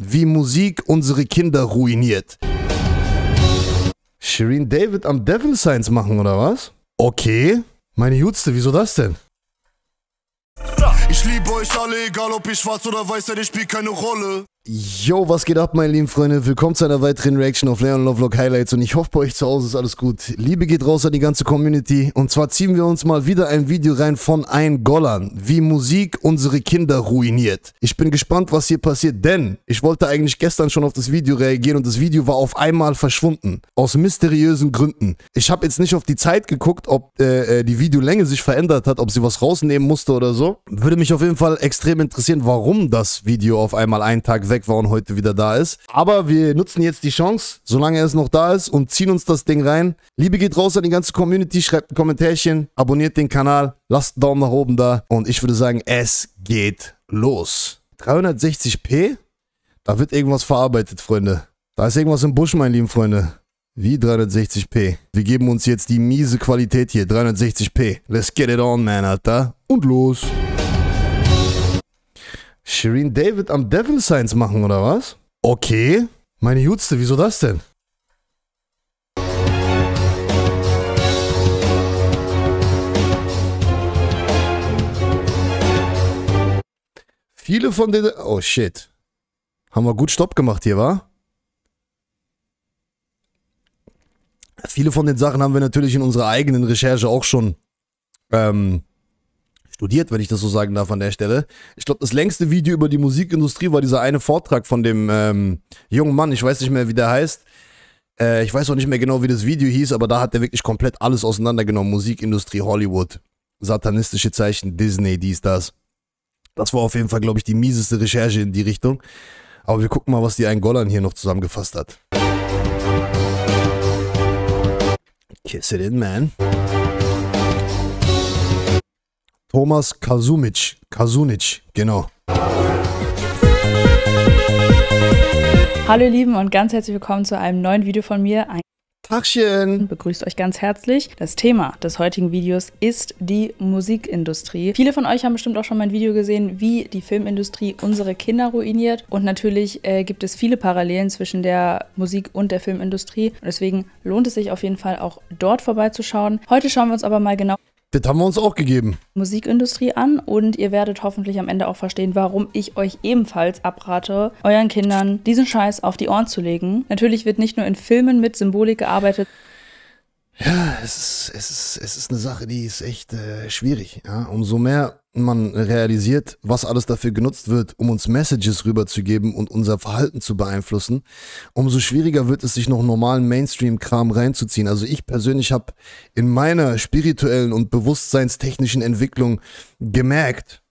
wie Musik unsere Kinder ruiniert. Shireen David am Devil Science machen, oder was? Okay. Meine Jutste, wieso das denn? Ich liebe euch alle, egal ob ihr schwarz oder weiß seid, ich spielt keine Rolle. Yo, was geht ab, meine lieben Freunde? Willkommen zu einer weiteren Reaction auf Leon Lovelock Highlights und ich hoffe, bei euch zu Hause ist alles gut. Liebe geht raus an die ganze Community und zwar ziehen wir uns mal wieder ein Video rein von ein Gollern, wie Musik unsere Kinder ruiniert. Ich bin gespannt, was hier passiert, denn ich wollte eigentlich gestern schon auf das Video reagieren und das Video war auf einmal verschwunden. Aus mysteriösen Gründen. Ich habe jetzt nicht auf die Zeit geguckt, ob äh, äh die Videolänge sich verändert hat, ob sie was rausnehmen musste oder so. Würde mich auf jeden Fall extrem interessieren, warum das Video auf einmal einen Tag weg weg war und heute wieder da ist. Aber wir nutzen jetzt die Chance, solange es noch da ist und ziehen uns das Ding rein. Liebe geht raus an die ganze Community, schreibt ein Kommentärchen, abonniert den Kanal, lasst einen Daumen nach oben da und ich würde sagen, es geht los. 360p? Da wird irgendwas verarbeitet, Freunde. Da ist irgendwas im Busch, meine lieben Freunde. Wie 360p. Wir geben uns jetzt die miese Qualität hier. 360p. Let's get it on, man, Alter. Und los. Shireen David am Devil Science machen oder was? Okay. Meine Jutste, wieso das denn? Viele von den... Oh shit. Haben wir gut Stopp gemacht hier, wa? Viele von den Sachen haben wir natürlich in unserer eigenen Recherche auch schon ähm, studiert, wenn ich das so sagen darf an der Stelle. Ich glaube, das längste Video über die Musikindustrie war dieser eine Vortrag von dem ähm, jungen Mann, ich weiß nicht mehr, wie der heißt. Äh, ich weiß auch nicht mehr genau, wie das Video hieß, aber da hat er wirklich komplett alles auseinandergenommen. Musikindustrie, Hollywood, satanistische Zeichen, Disney, dies, das. Das war auf jeden Fall, glaube ich, die mieseste Recherche in die Richtung. Aber wir gucken mal, was die ein Golan hier noch zusammengefasst hat. Kiss it in, man. Thomas Kazunic. Kazunic, genau. Hallo ihr Lieben und ganz herzlich willkommen zu einem neuen Video von mir. Ein Tagchen. Begrüßt euch ganz herzlich. Das Thema des heutigen Videos ist die Musikindustrie. Viele von euch haben bestimmt auch schon mein Video gesehen, wie die Filmindustrie unsere Kinder ruiniert. Und natürlich äh, gibt es viele Parallelen zwischen der Musik und der Filmindustrie. Und deswegen lohnt es sich auf jeden Fall auch dort vorbeizuschauen. Heute schauen wir uns aber mal genau das haben wir uns auch gegeben. Musikindustrie an und ihr werdet hoffentlich am Ende auch verstehen, warum ich euch ebenfalls abrate, euren Kindern diesen Scheiß auf die Ohren zu legen. Natürlich wird nicht nur in Filmen mit Symbolik gearbeitet. Ja, es ist, es ist, es ist eine Sache, die ist echt äh, schwierig. Ja? Umso mehr man realisiert, was alles dafür genutzt wird, um uns Messages rüberzugeben und unser Verhalten zu beeinflussen, umso schwieriger wird es, sich noch normalen Mainstream-Kram reinzuziehen. Also ich persönlich habe in meiner spirituellen und bewusstseinstechnischen Entwicklung gemerkt,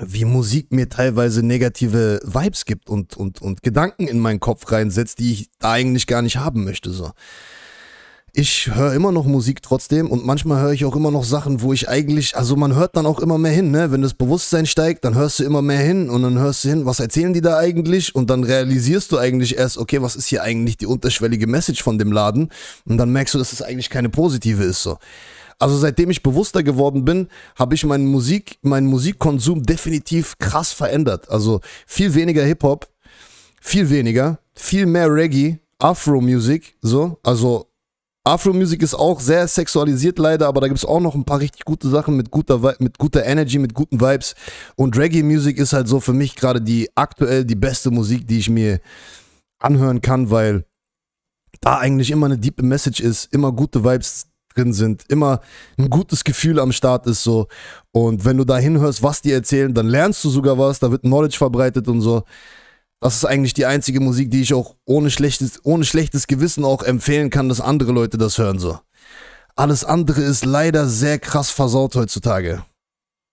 wie Musik mir teilweise negative Vibes gibt und, und, und Gedanken in meinen Kopf reinsetzt, die ich da eigentlich gar nicht haben möchte. So ich höre immer noch Musik trotzdem und manchmal höre ich auch immer noch Sachen, wo ich eigentlich, also man hört dann auch immer mehr hin, ne? Wenn das Bewusstsein steigt, dann hörst du immer mehr hin und dann hörst du hin, was erzählen die da eigentlich? Und dann realisierst du eigentlich erst, okay, was ist hier eigentlich die unterschwellige Message von dem Laden? Und dann merkst du, dass es das eigentlich keine positive ist so. Also seitdem ich bewusster geworden bin, habe ich meinen Musik, meinen Musikkonsum definitiv krass verändert. Also viel weniger Hip-Hop, viel weniger, viel mehr Reggae, Afro-Music, so, also Afro-Music ist auch sehr sexualisiert leider, aber da gibt es auch noch ein paar richtig gute Sachen mit guter, mit guter Energy, mit guten Vibes. Und Reggae-Music ist halt so für mich gerade die aktuell die beste Musik, die ich mir anhören kann, weil da eigentlich immer eine deep Message ist, immer gute Vibes drin sind, immer ein gutes Gefühl am Start ist so. Und wenn du da hinhörst, was die erzählen, dann lernst du sogar was, da wird Knowledge verbreitet und so. Das ist eigentlich die einzige Musik, die ich auch ohne schlechtes, ohne schlechtes Gewissen auch empfehlen kann, dass andere Leute das hören so. Alles andere ist leider sehr krass versaut heutzutage.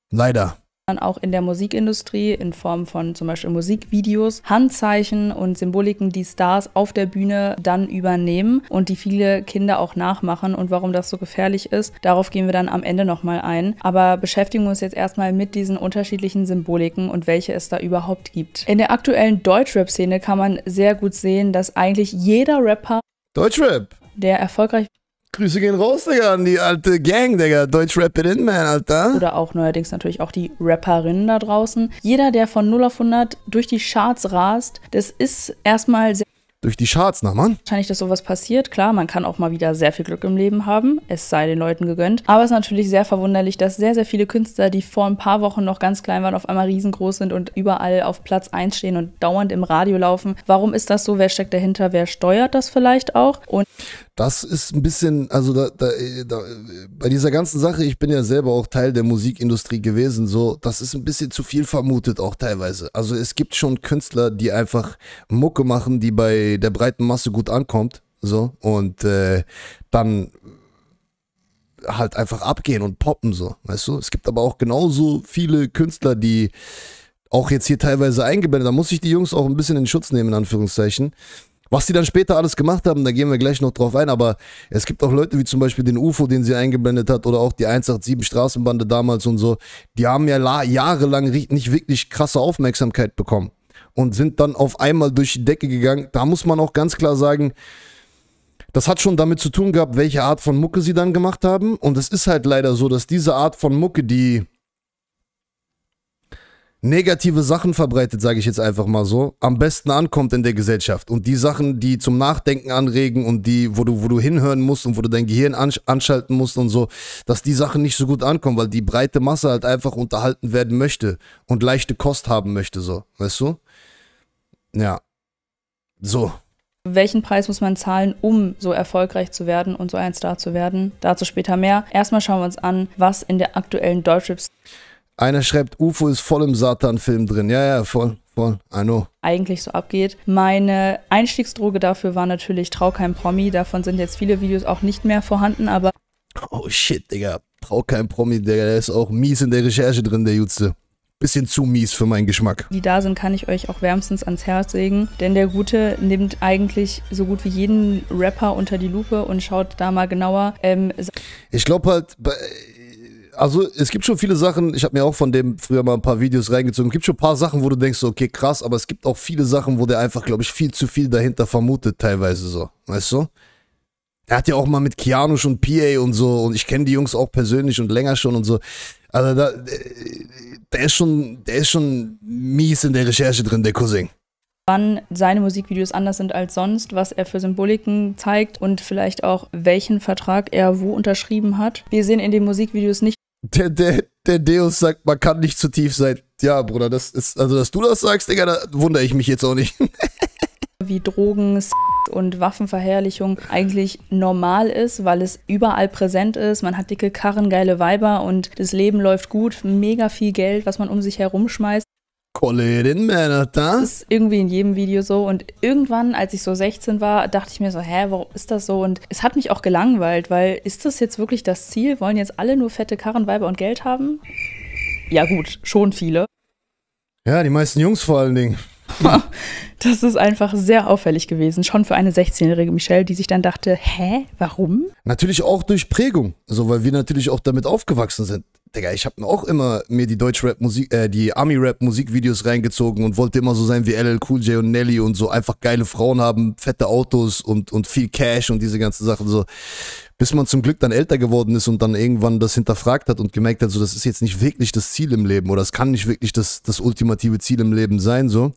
Leider auch in der Musikindustrie in Form von zum Beispiel Musikvideos, Handzeichen und Symboliken, die Stars auf der Bühne dann übernehmen und die viele Kinder auch nachmachen und warum das so gefährlich ist, darauf gehen wir dann am Ende nochmal ein. Aber beschäftigen wir uns jetzt erstmal mit diesen unterschiedlichen Symboliken und welche es da überhaupt gibt. In der aktuellen Deutschrap-Szene kann man sehr gut sehen, dass eigentlich jeder Rapper Deutschrap der erfolgreich Grüße gehen raus, Digga, an die alte Gang, Digga. Deutsch in man, Alter. Oder auch neuerdings natürlich auch die Rapperinnen da draußen. Jeder, der von 0 auf 100 durch die Charts rast, das ist erstmal sehr durch die Charts nach, Mann. Wahrscheinlich, dass sowas passiert. Klar, man kann auch mal wieder sehr viel Glück im Leben haben. Es sei den Leuten gegönnt. Aber es ist natürlich sehr verwunderlich, dass sehr, sehr viele Künstler, die vor ein paar Wochen noch ganz klein waren, auf einmal riesengroß sind und überall auf Platz 1 stehen und dauernd im Radio laufen. Warum ist das so? Wer steckt dahinter? Wer steuert das vielleicht auch? Und das ist ein bisschen, also da, da, da, bei dieser ganzen Sache, ich bin ja selber auch Teil der Musikindustrie gewesen, so, das ist ein bisschen zu viel vermutet auch teilweise. Also es gibt schon Künstler, die einfach Mucke machen, die bei der breiten Masse gut ankommt. So, und äh, dann halt einfach abgehen und poppen, so, weißt du? Es gibt aber auch genauso viele Künstler, die auch jetzt hier teilweise eingeblendet, da muss ich die Jungs auch ein bisschen in Schutz nehmen, in Anführungszeichen. Was die dann später alles gemacht haben, da gehen wir gleich noch drauf ein, aber es gibt auch Leute wie zum Beispiel den UFO, den sie eingeblendet hat, oder auch die 187 Straßenbande damals und so, die haben ja jahrelang nicht wirklich krasse Aufmerksamkeit bekommen und sind dann auf einmal durch die Decke gegangen. Da muss man auch ganz klar sagen, das hat schon damit zu tun gehabt, welche Art von Mucke sie dann gemacht haben. Und es ist halt leider so, dass diese Art von Mucke, die negative Sachen verbreitet, sage ich jetzt einfach mal so, am besten ankommt in der Gesellschaft. Und die Sachen, die zum Nachdenken anregen und die, wo du, wo du hinhören musst und wo du dein Gehirn anschalten musst und so, dass die Sachen nicht so gut ankommen, weil die breite Masse halt einfach unterhalten werden möchte und leichte Kost haben möchte, so. Weißt du? Ja. So. Welchen Preis muss man zahlen, um so erfolgreich zu werden und so ein Star zu werden? Dazu später mehr. Erstmal schauen wir uns an, was in der aktuellen Deutschrap einer schreibt, UFO ist voll im Satan-Film drin. Ja, ja, voll, voll, I know. Eigentlich so abgeht. Meine Einstiegsdroge dafür war natürlich Trau kein Promi. Davon sind jetzt viele Videos auch nicht mehr vorhanden, aber. Oh shit, Digga. Trau kein Promi, Digga. Der ist auch mies in der Recherche drin, der Jutze bisschen zu mies für meinen Geschmack. Die da sind, kann ich euch auch wärmstens ans Herz legen, denn der Gute nimmt eigentlich so gut wie jeden Rapper unter die Lupe und schaut da mal genauer. Ähm, ich glaube halt, also es gibt schon viele Sachen, ich habe mir auch von dem früher mal ein paar Videos reingezogen. Es gibt schon ein paar Sachen, wo du denkst, okay, krass, aber es gibt auch viele Sachen, wo der einfach, glaube ich, viel zu viel dahinter vermutet, teilweise so. Weißt du? Er hat ja auch mal mit Keanu schon PA und so und ich kenne die Jungs auch persönlich und länger schon und so. Also da, äh, der ist schon, der ist schon mies in der Recherche drin, der Cousin wann seine Musikvideos anders sind als sonst, was er für Symboliken zeigt und vielleicht auch welchen Vertrag er wo unterschrieben hat. Wir sehen in den Musikvideos nicht der, der, der Deus sagt, man kann nicht zu tief sein. Ja, Bruder, das ist, also dass du das sagst, Digga, da wundere ich mich jetzt auch nicht. wie Drogen, S und Waffenverherrlichung eigentlich normal ist, weil es überall präsent ist. Man hat dicke Karren, geile Weiber und das Leben läuft gut, mega viel Geld, was man um sich herumschmeißt. Kollegin Manhattan. Das ist irgendwie in jedem Video so. Und irgendwann, als ich so 16 war, dachte ich mir so, hä, warum ist das so? Und es hat mich auch gelangweilt, weil ist das jetzt wirklich das Ziel? Wollen jetzt alle nur fette Karrenweiber und Geld haben? Ja gut, schon viele. Ja, die meisten Jungs vor allen Dingen. Das ist einfach sehr auffällig gewesen, schon für eine 16-jährige Michelle, die sich dann dachte, hä, warum? Natürlich auch durch Prägung, so also, weil wir natürlich auch damit aufgewachsen sind. Digga, ich habe auch immer mir die Deutschrap-Musik, äh, die Army-Rap-Musikvideos reingezogen und wollte immer so sein wie LL Cool J und Nelly und so einfach geile Frauen haben, fette Autos und, und viel Cash und diese ganzen Sachen so. Bis man zum Glück dann älter geworden ist und dann irgendwann das hinterfragt hat und gemerkt hat, so, das ist jetzt nicht wirklich das Ziel im Leben oder es kann nicht wirklich das, das ultimative Ziel im Leben sein, so.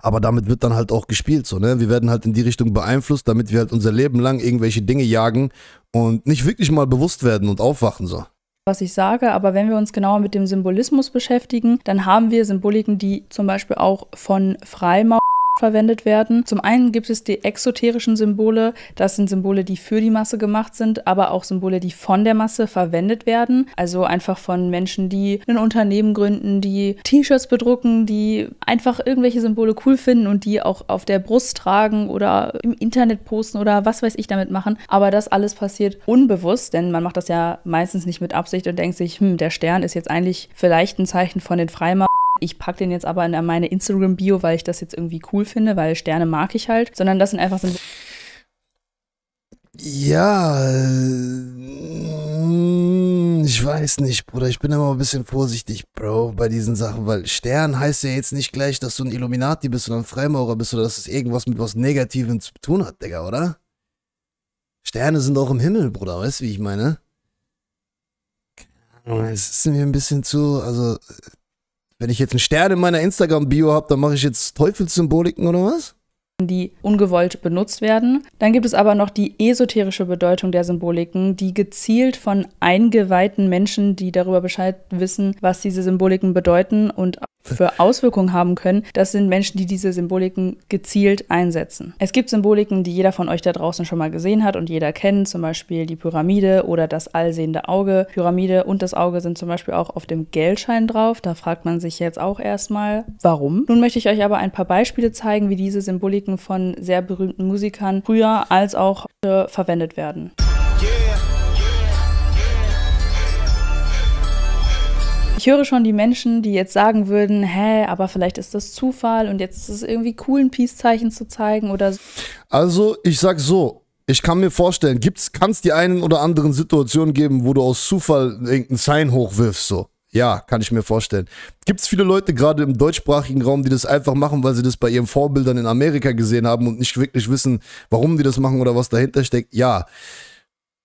Aber damit wird dann halt auch gespielt, so, ne? Wir werden halt in die Richtung beeinflusst, damit wir halt unser Leben lang irgendwelche Dinge jagen und nicht wirklich mal bewusst werden und aufwachen, so was ich sage, aber wenn wir uns genauer mit dem Symbolismus beschäftigen, dann haben wir Symboliken, die zum Beispiel auch von Freimaurer verwendet werden. Zum einen gibt es die exoterischen Symbole. Das sind Symbole, die für die Masse gemacht sind, aber auch Symbole, die von der Masse verwendet werden. Also einfach von Menschen, die ein Unternehmen gründen, die T-Shirts bedrucken, die einfach irgendwelche Symbole cool finden und die auch auf der Brust tragen oder im Internet posten oder was weiß ich damit machen. Aber das alles passiert unbewusst, denn man macht das ja meistens nicht mit Absicht und denkt sich, hm, der Stern ist jetzt eigentlich vielleicht ein Zeichen von den Freimauern ich packe den jetzt aber in meine Instagram-Bio, weil ich das jetzt irgendwie cool finde, weil Sterne mag ich halt, sondern das sind einfach so. Ja, äh, ich weiß nicht, Bruder. Ich bin immer ein bisschen vorsichtig, Bro, bei diesen Sachen, weil Stern heißt ja jetzt nicht gleich, dass du ein Illuminati bist oder ein Freimaurer bist oder dass es irgendwas mit was Negativem zu tun hat, Digga, oder? Sterne sind auch im Himmel, Bruder, weißt du, wie ich meine? Es ist mir ein bisschen zu, also äh, wenn ich jetzt einen Stern in meiner Instagram-Bio habe, dann mache ich jetzt Teufelssymboliken oder was? die ungewollt benutzt werden. Dann gibt es aber noch die esoterische Bedeutung der Symboliken, die gezielt von eingeweihten Menschen, die darüber Bescheid wissen, was diese Symboliken bedeuten und für Auswirkungen haben können. Das sind Menschen, die diese Symboliken gezielt einsetzen. Es gibt Symboliken, die jeder von euch da draußen schon mal gesehen hat und jeder kennt, zum Beispiel die Pyramide oder das allsehende Auge. Pyramide und das Auge sind zum Beispiel auch auf dem Geldschein drauf. Da fragt man sich jetzt auch erstmal, warum. Nun möchte ich euch aber ein paar Beispiele zeigen, wie diese Symboliken Stücken von sehr berühmten Musikern früher als auch verwendet werden. Ich höre schon die Menschen, die jetzt sagen würden, hä, aber vielleicht ist das Zufall und jetzt ist es irgendwie cool, ein Peace-Zeichen zu zeigen oder so. Also, ich sag so, ich kann mir vorstellen, kann es die einen oder anderen Situationen geben, wo du aus Zufall irgendein Sign hochwirfst, so. Ja, kann ich mir vorstellen. Gibt es viele Leute gerade im deutschsprachigen Raum, die das einfach machen, weil sie das bei ihren Vorbildern in Amerika gesehen haben und nicht wirklich wissen, warum die das machen oder was dahinter steckt? Ja.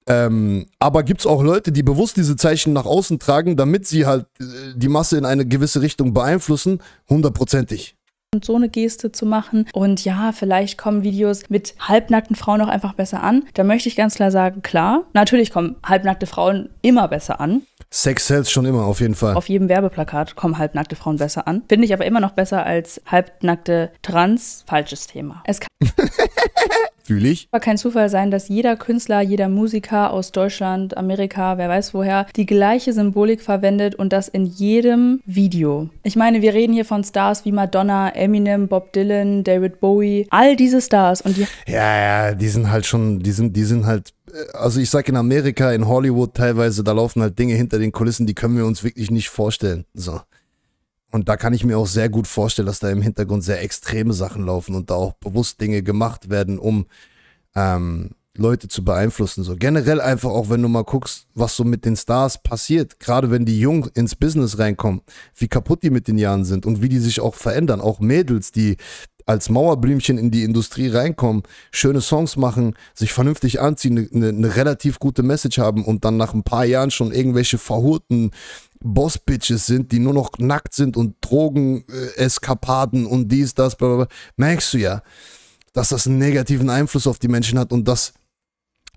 Ähm, aber gibt es auch Leute, die bewusst diese Zeichen nach außen tragen, damit sie halt äh, die Masse in eine gewisse Richtung beeinflussen? Hundertprozentig und so eine Geste zu machen. Und ja, vielleicht kommen Videos mit halbnackten Frauen auch einfach besser an. Da möchte ich ganz klar sagen, klar, natürlich kommen halbnackte Frauen immer besser an. Sex sells schon immer, auf jeden Fall. Auf jedem Werbeplakat kommen halbnackte Frauen besser an. Finde ich aber immer noch besser als halbnackte Trans. Falsches Thema. Es kann Fühle ich. War kein Zufall sein, dass jeder Künstler, jeder Musiker aus Deutschland, Amerika, wer weiß woher, die gleiche Symbolik verwendet und das in jedem Video. Ich meine, wir reden hier von Stars wie Madonna, Eminem, Bob Dylan, David Bowie, all diese Stars und die. Ja, ja, die sind halt schon, die sind, die sind halt äh, also ich sag in Amerika, in Hollywood teilweise, da laufen halt Dinge hinter den Kulissen, die können wir uns wirklich nicht vorstellen. So. Und da kann ich mir auch sehr gut vorstellen, dass da im Hintergrund sehr extreme Sachen laufen und da auch bewusst Dinge gemacht werden, um ähm, Leute zu beeinflussen. So generell einfach auch, wenn du mal guckst, was so mit den Stars passiert, gerade wenn die jung ins Business reinkommen, wie kaputt die mit den Jahren sind und wie die sich auch verändern. Auch Mädels, die als Mauerblümchen in die Industrie reinkommen, schöne Songs machen, sich vernünftig anziehen, eine ne, ne relativ gute Message haben und dann nach ein paar Jahren schon irgendwelche verhurten Boss-Bitches sind, die nur noch nackt sind und Drogen-Eskapaden äh, und dies, das, bla, bla, bla, merkst du ja, dass das einen negativen Einfluss auf die Menschen hat und dass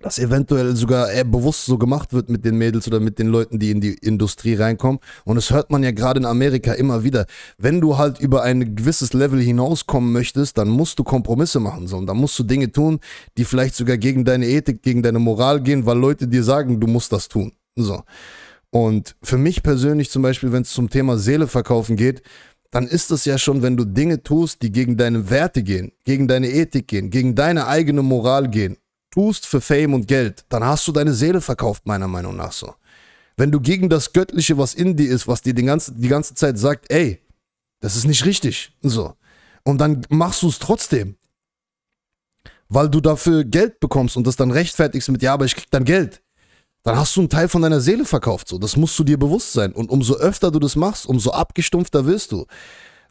das eventuell sogar bewusst so gemacht wird mit den Mädels oder mit den Leuten, die in die Industrie reinkommen. Und das hört man ja gerade in Amerika immer wieder. Wenn du halt über ein gewisses Level hinauskommen möchtest, dann musst du Kompromisse machen. So. Und dann musst du Dinge tun, die vielleicht sogar gegen deine Ethik, gegen deine Moral gehen, weil Leute dir sagen, du musst das tun. So. Und für mich persönlich zum Beispiel, wenn es zum Thema Seele verkaufen geht, dann ist es ja schon, wenn du Dinge tust, die gegen deine Werte gehen, gegen deine Ethik gehen, gegen deine eigene Moral gehen, tust für Fame und Geld, dann hast du deine Seele verkauft, meiner Meinung nach so. Wenn du gegen das Göttliche, was in dir ist, was dir die ganze, die ganze Zeit sagt, ey, das ist nicht richtig, so. Und dann machst du es trotzdem, weil du dafür Geld bekommst und das dann rechtfertigst mit, ja, aber ich krieg dann Geld dann hast du einen Teil von deiner Seele verkauft. So, das musst du dir bewusst sein. Und umso öfter du das machst, umso abgestumpfter wirst du.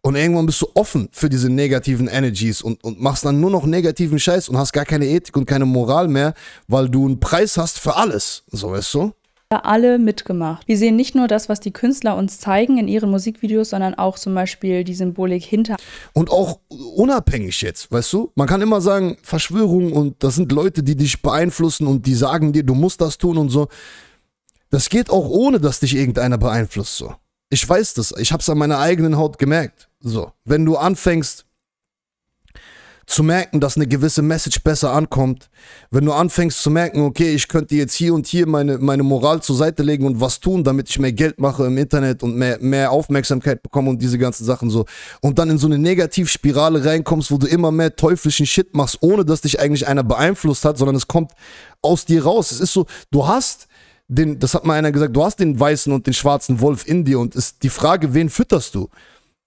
Und irgendwann bist du offen für diese negativen Energies und, und machst dann nur noch negativen Scheiß und hast gar keine Ethik und keine Moral mehr, weil du einen Preis hast für alles. So, weißt du? alle mitgemacht. Wir sehen nicht nur das, was die Künstler uns zeigen in ihren Musikvideos, sondern auch zum Beispiel die Symbolik hinter. Und auch unabhängig jetzt, weißt du? Man kann immer sagen, Verschwörung und das sind Leute, die dich beeinflussen und die sagen dir, du musst das tun und so. Das geht auch ohne, dass dich irgendeiner beeinflusst so. Ich weiß das, ich habe es an meiner eigenen Haut gemerkt. So, wenn du anfängst, zu merken, dass eine gewisse Message besser ankommt. Wenn du anfängst zu merken, okay, ich könnte jetzt hier und hier meine, meine Moral zur Seite legen und was tun, damit ich mehr Geld mache im Internet und mehr, mehr Aufmerksamkeit bekomme und diese ganzen Sachen so. Und dann in so eine Negativspirale reinkommst, wo du immer mehr teuflischen Shit machst, ohne dass dich eigentlich einer beeinflusst hat, sondern es kommt aus dir raus. Es ist so, du hast den, das hat mal einer gesagt, du hast den weißen und den schwarzen Wolf in dir und ist die Frage, wen fütterst du?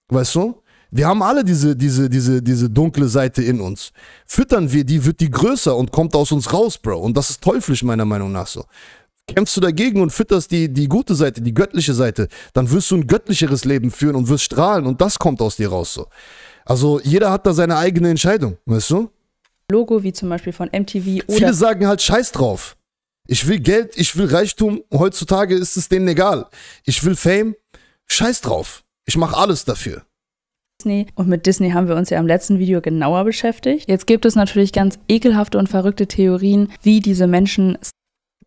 Weißt du? Wir haben alle diese, diese, diese, diese dunkle Seite in uns. Füttern wir die, wird die größer und kommt aus uns raus, Bro. Und das ist teuflisch, meiner Meinung nach so. Kämpfst du dagegen und fütterst die, die gute Seite, die göttliche Seite, dann wirst du ein göttlicheres Leben führen und wirst strahlen und das kommt aus dir raus so. Also jeder hat da seine eigene Entscheidung, weißt du? Logo wie zum Beispiel von MTV oder. Viele sagen halt Scheiß drauf. Ich will Geld, ich will Reichtum. Heutzutage ist es denen egal. Ich will Fame. Scheiß drauf. Ich mache alles dafür. Disney. Und mit Disney haben wir uns ja im letzten Video genauer beschäftigt. Jetzt gibt es natürlich ganz ekelhafte und verrückte Theorien, wie diese Menschen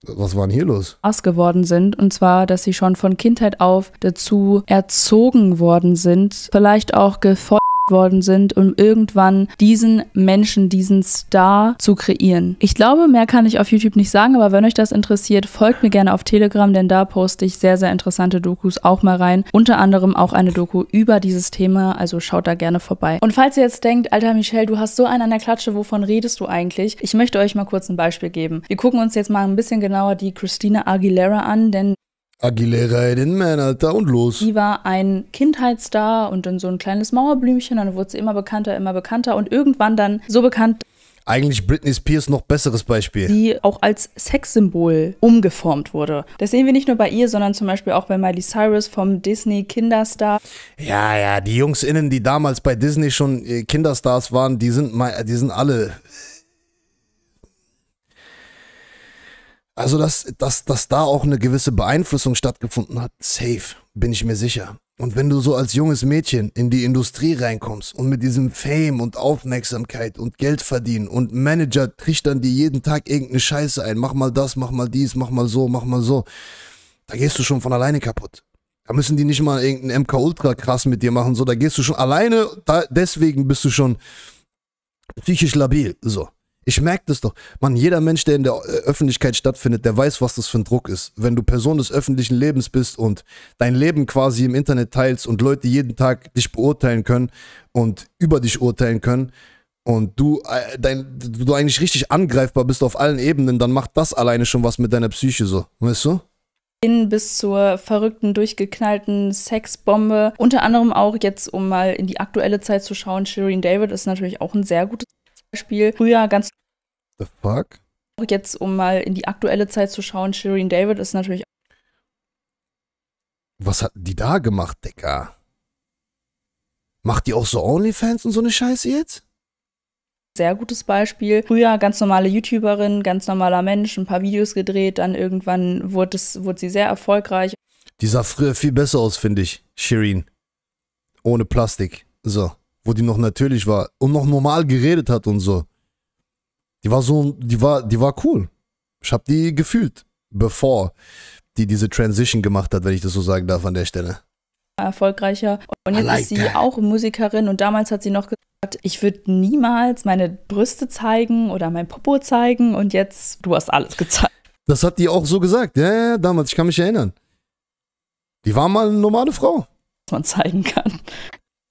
was war denn hier los? Stars geworden sind. Und zwar, dass sie schon von Kindheit auf dazu erzogen worden sind, vielleicht auch gefolgt worden sind, um irgendwann diesen Menschen, diesen Star zu kreieren. Ich glaube, mehr kann ich auf YouTube nicht sagen, aber wenn euch das interessiert, folgt mir gerne auf Telegram, denn da poste ich sehr, sehr interessante Dokus auch mal rein. Unter anderem auch eine Doku über dieses Thema, also schaut da gerne vorbei. Und falls ihr jetzt denkt, alter Michelle, du hast so einen an der Klatsche, wovon redest du eigentlich? Ich möchte euch mal kurz ein Beispiel geben. Wir gucken uns jetzt mal ein bisschen genauer die Christina Aguilera an, denn Aguilera in den Man, Alter, und los. Die war ein Kindheitsstar und dann so ein kleines Mauerblümchen, dann wurde sie immer bekannter, immer bekannter und irgendwann dann so bekannt, eigentlich Britney Spears noch besseres Beispiel. Die auch als Sexsymbol umgeformt wurde. Das sehen wir nicht nur bei ihr, sondern zum Beispiel auch bei Miley Cyrus vom Disney Kinderstar. Ja, ja, die Jungsinnen, die damals bei Disney schon äh, Kinderstars waren, die sind, die sind alle Also, dass, dass, dass da auch eine gewisse Beeinflussung stattgefunden hat, safe, bin ich mir sicher. Und wenn du so als junges Mädchen in die Industrie reinkommst und mit diesem Fame und Aufmerksamkeit und Geld verdienen und Manager trichtern dir jeden Tag irgendeine Scheiße ein, mach mal das, mach mal dies, mach mal so, mach mal so, da gehst du schon von alleine kaputt. Da müssen die nicht mal irgendeinen MK Ultra krass mit dir machen, so, da gehst du schon alleine, da, deswegen bist du schon psychisch labil, so. Ich merke das doch. Mann, jeder Mensch, der in der Öffentlichkeit stattfindet, der weiß, was das für ein Druck ist. Wenn du Person des öffentlichen Lebens bist und dein Leben quasi im Internet teilst und Leute jeden Tag dich beurteilen können und über dich urteilen können und du, äh, dein, du eigentlich richtig angreifbar bist auf allen Ebenen, dann macht das alleine schon was mit deiner Psyche so. Weißt du? bis zur verrückten, durchgeknallten Sexbombe. Unter anderem auch jetzt, um mal in die aktuelle Zeit zu schauen, Shireen David ist natürlich auch ein sehr gutes Beispiel früher ganz. The fuck? Jetzt, um mal in die aktuelle Zeit zu schauen, Shireen David ist natürlich. Was hat die da gemacht, Decker? Macht die auch so OnlyFans und so eine Scheiße jetzt? Sehr gutes Beispiel. Früher ganz normale YouTuberin, ganz normaler Mensch, ein paar Videos gedreht, dann irgendwann wurde, es, wurde sie sehr erfolgreich. Die sah früher viel besser aus, finde ich, Shirin. Ohne Plastik. So wo die noch natürlich war und noch normal geredet hat und so. Die war so, die war, die war cool. Ich habe die gefühlt, bevor die diese Transition gemacht hat, wenn ich das so sagen darf an der Stelle. Erfolgreicher. Und jetzt like ist sie that. auch Musikerin und damals hat sie noch gesagt, ich würde niemals meine Brüste zeigen oder mein Popo zeigen und jetzt, du hast alles gezeigt. Das hat die auch so gesagt, ja, ja, damals, ich kann mich erinnern. Die war mal eine normale Frau. Was man zeigen kann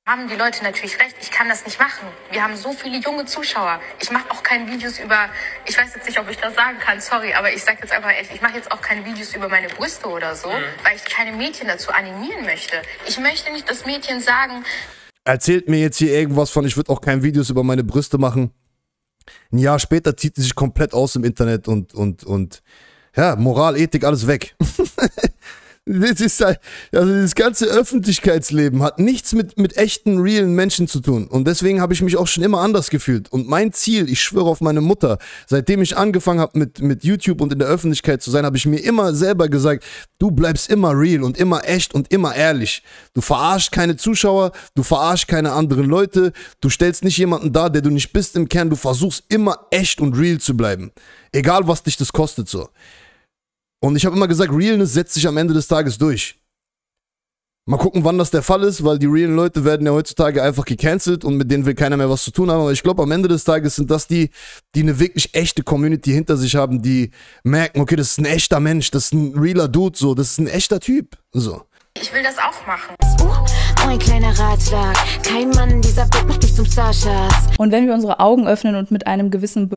haben die Leute natürlich recht, ich kann das nicht machen. Wir haben so viele junge Zuschauer. Ich mache auch keine Videos über, ich weiß jetzt nicht, ob ich das sagen kann, sorry, aber ich sage jetzt einfach echt, ich mache jetzt auch keine Videos über meine Brüste oder so, mhm. weil ich keine Mädchen dazu animieren möchte. Ich möchte nicht, dass Mädchen sagen. Erzählt mir jetzt hier irgendwas von, ich würde auch keine Videos über meine Brüste machen. Ein Jahr später zieht sie sich komplett aus im Internet und, und, und, ja, Moral, Ethik, alles weg. Das ist halt, also das ganze Öffentlichkeitsleben hat nichts mit, mit echten, realen Menschen zu tun. Und deswegen habe ich mich auch schon immer anders gefühlt. Und mein Ziel, ich schwöre auf meine Mutter, seitdem ich angefangen habe mit, mit YouTube und in der Öffentlichkeit zu sein, habe ich mir immer selber gesagt, du bleibst immer real und immer echt und immer ehrlich. Du verarschst keine Zuschauer, du verarschst keine anderen Leute, du stellst nicht jemanden dar, der du nicht bist im Kern, du versuchst immer echt und real zu bleiben. Egal, was dich das kostet so. Und ich habe immer gesagt, Realness setzt sich am Ende des Tages durch. Mal gucken, wann das der Fall ist, weil die realen Leute werden ja heutzutage einfach gecancelt und mit denen will keiner mehr was zu tun haben. Aber ich glaube, am Ende des Tages sind das die, die eine wirklich echte Community hinter sich haben, die merken, okay, das ist ein echter Mensch, das ist ein realer Dude, so, das ist ein echter Typ, so. Ich will das auch machen. Uh, ein kleiner Ratschlag. Kein Mann in dieser Welt macht dich zum Starschatz. Und wenn wir unsere Augen öffnen und mit einem gewissen... Be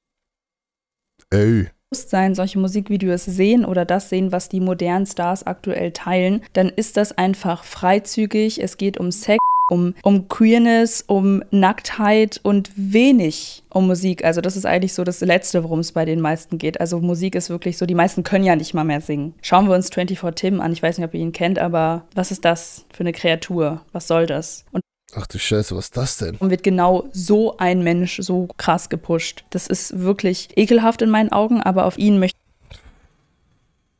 Ey. Bewusstsein solche Musikvideos sehen oder das sehen, was die modernen Stars aktuell teilen, dann ist das einfach freizügig. Es geht um Sex, um, um Queerness, um Nacktheit und wenig um Musik. Also das ist eigentlich so das Letzte, worum es bei den meisten geht. Also Musik ist wirklich so, die meisten können ja nicht mal mehr singen. Schauen wir uns 24 Tim an. Ich weiß nicht, ob ihr ihn kennt, aber was ist das für eine Kreatur? Was soll das? Und Ach du Scheiße, was ist das denn? Und wird genau so ein Mensch so krass gepusht. Das ist wirklich ekelhaft in meinen Augen, aber auf ihn möchte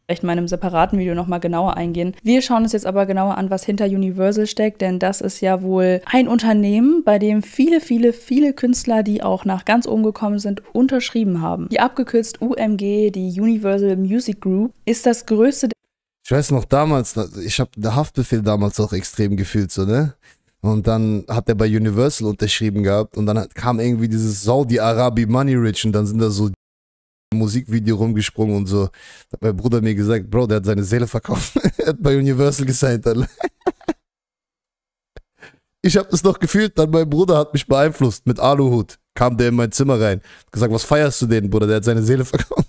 vielleicht in meinem separaten Video nochmal genauer eingehen. Wir schauen uns jetzt aber genauer an, was hinter Universal steckt, denn das ist ja wohl ein Unternehmen, bei dem viele, viele, viele Künstler, die auch nach ganz oben gekommen sind, unterschrieben haben. Die abgekürzt UMG, die Universal Music Group, ist das größte ich weiß noch damals, ich habe der Haftbefehl damals auch extrem gefühlt, so, ne? Und dann hat er bei Universal unterschrieben gehabt und dann kam irgendwie dieses Saudi-Arabi Money Rich und dann sind da so Musikvideo rumgesprungen und so. Da Hat mein Bruder mir gesagt, Bro, der hat seine Seele verkauft. er hat bei Universal gesigned. ich habe das noch gefühlt, dann mein Bruder hat mich beeinflusst mit Aluhut. Kam der in mein Zimmer rein, gesagt, was feierst du denn, Bruder? Der hat seine Seele verkauft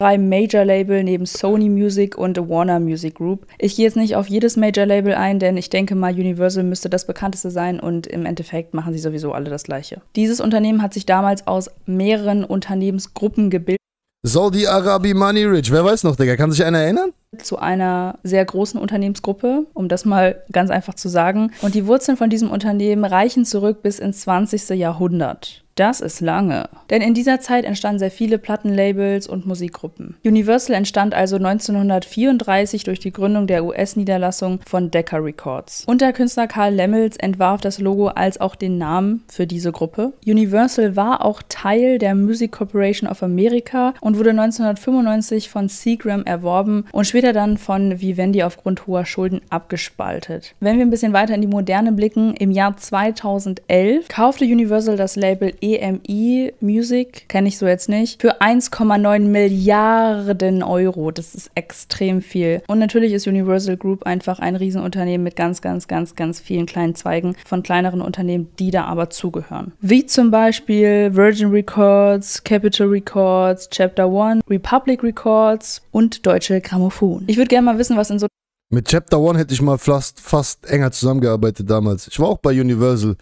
drei Major-Label neben Sony Music und Warner Music Group. Ich gehe jetzt nicht auf jedes Major-Label ein, denn ich denke mal, Universal müsste das bekannteste sein und im Endeffekt machen sie sowieso alle das gleiche. Dieses Unternehmen hat sich damals aus mehreren Unternehmensgruppen gebildet. Saudi Arabi Money Rich, wer weiß noch, Digga, kann sich einer erinnern? zu einer sehr großen Unternehmensgruppe, um das mal ganz einfach zu sagen. Und die Wurzeln von diesem Unternehmen reichen zurück bis ins 20. Jahrhundert. Das ist lange. Denn in dieser Zeit entstanden sehr viele Plattenlabels und Musikgruppen. Universal entstand also 1934 durch die Gründung der US-Niederlassung von Decca Records. Und Künstler Karl Lemmels entwarf das Logo als auch den Namen für diese Gruppe. Universal war auch Teil der Music Corporation of America und wurde 1995 von Seagram erworben und später dann von Vivendi aufgrund hoher Schulden abgespaltet. Wenn wir ein bisschen weiter in die Moderne blicken, im Jahr 2011 kaufte Universal das Label E BMI Music, kenne ich so jetzt nicht, für 1,9 Milliarden Euro. Das ist extrem viel. Und natürlich ist Universal Group einfach ein Riesenunternehmen mit ganz, ganz, ganz, ganz vielen kleinen Zweigen von kleineren Unternehmen, die da aber zugehören. Wie zum Beispiel Virgin Records, Capital Records, Chapter One, Republic Records und Deutsche Grammophon. Ich würde gerne mal wissen, was in so mit Chapter One hätte ich mal fast, fast enger zusammengearbeitet damals. Ich war auch bei Universal,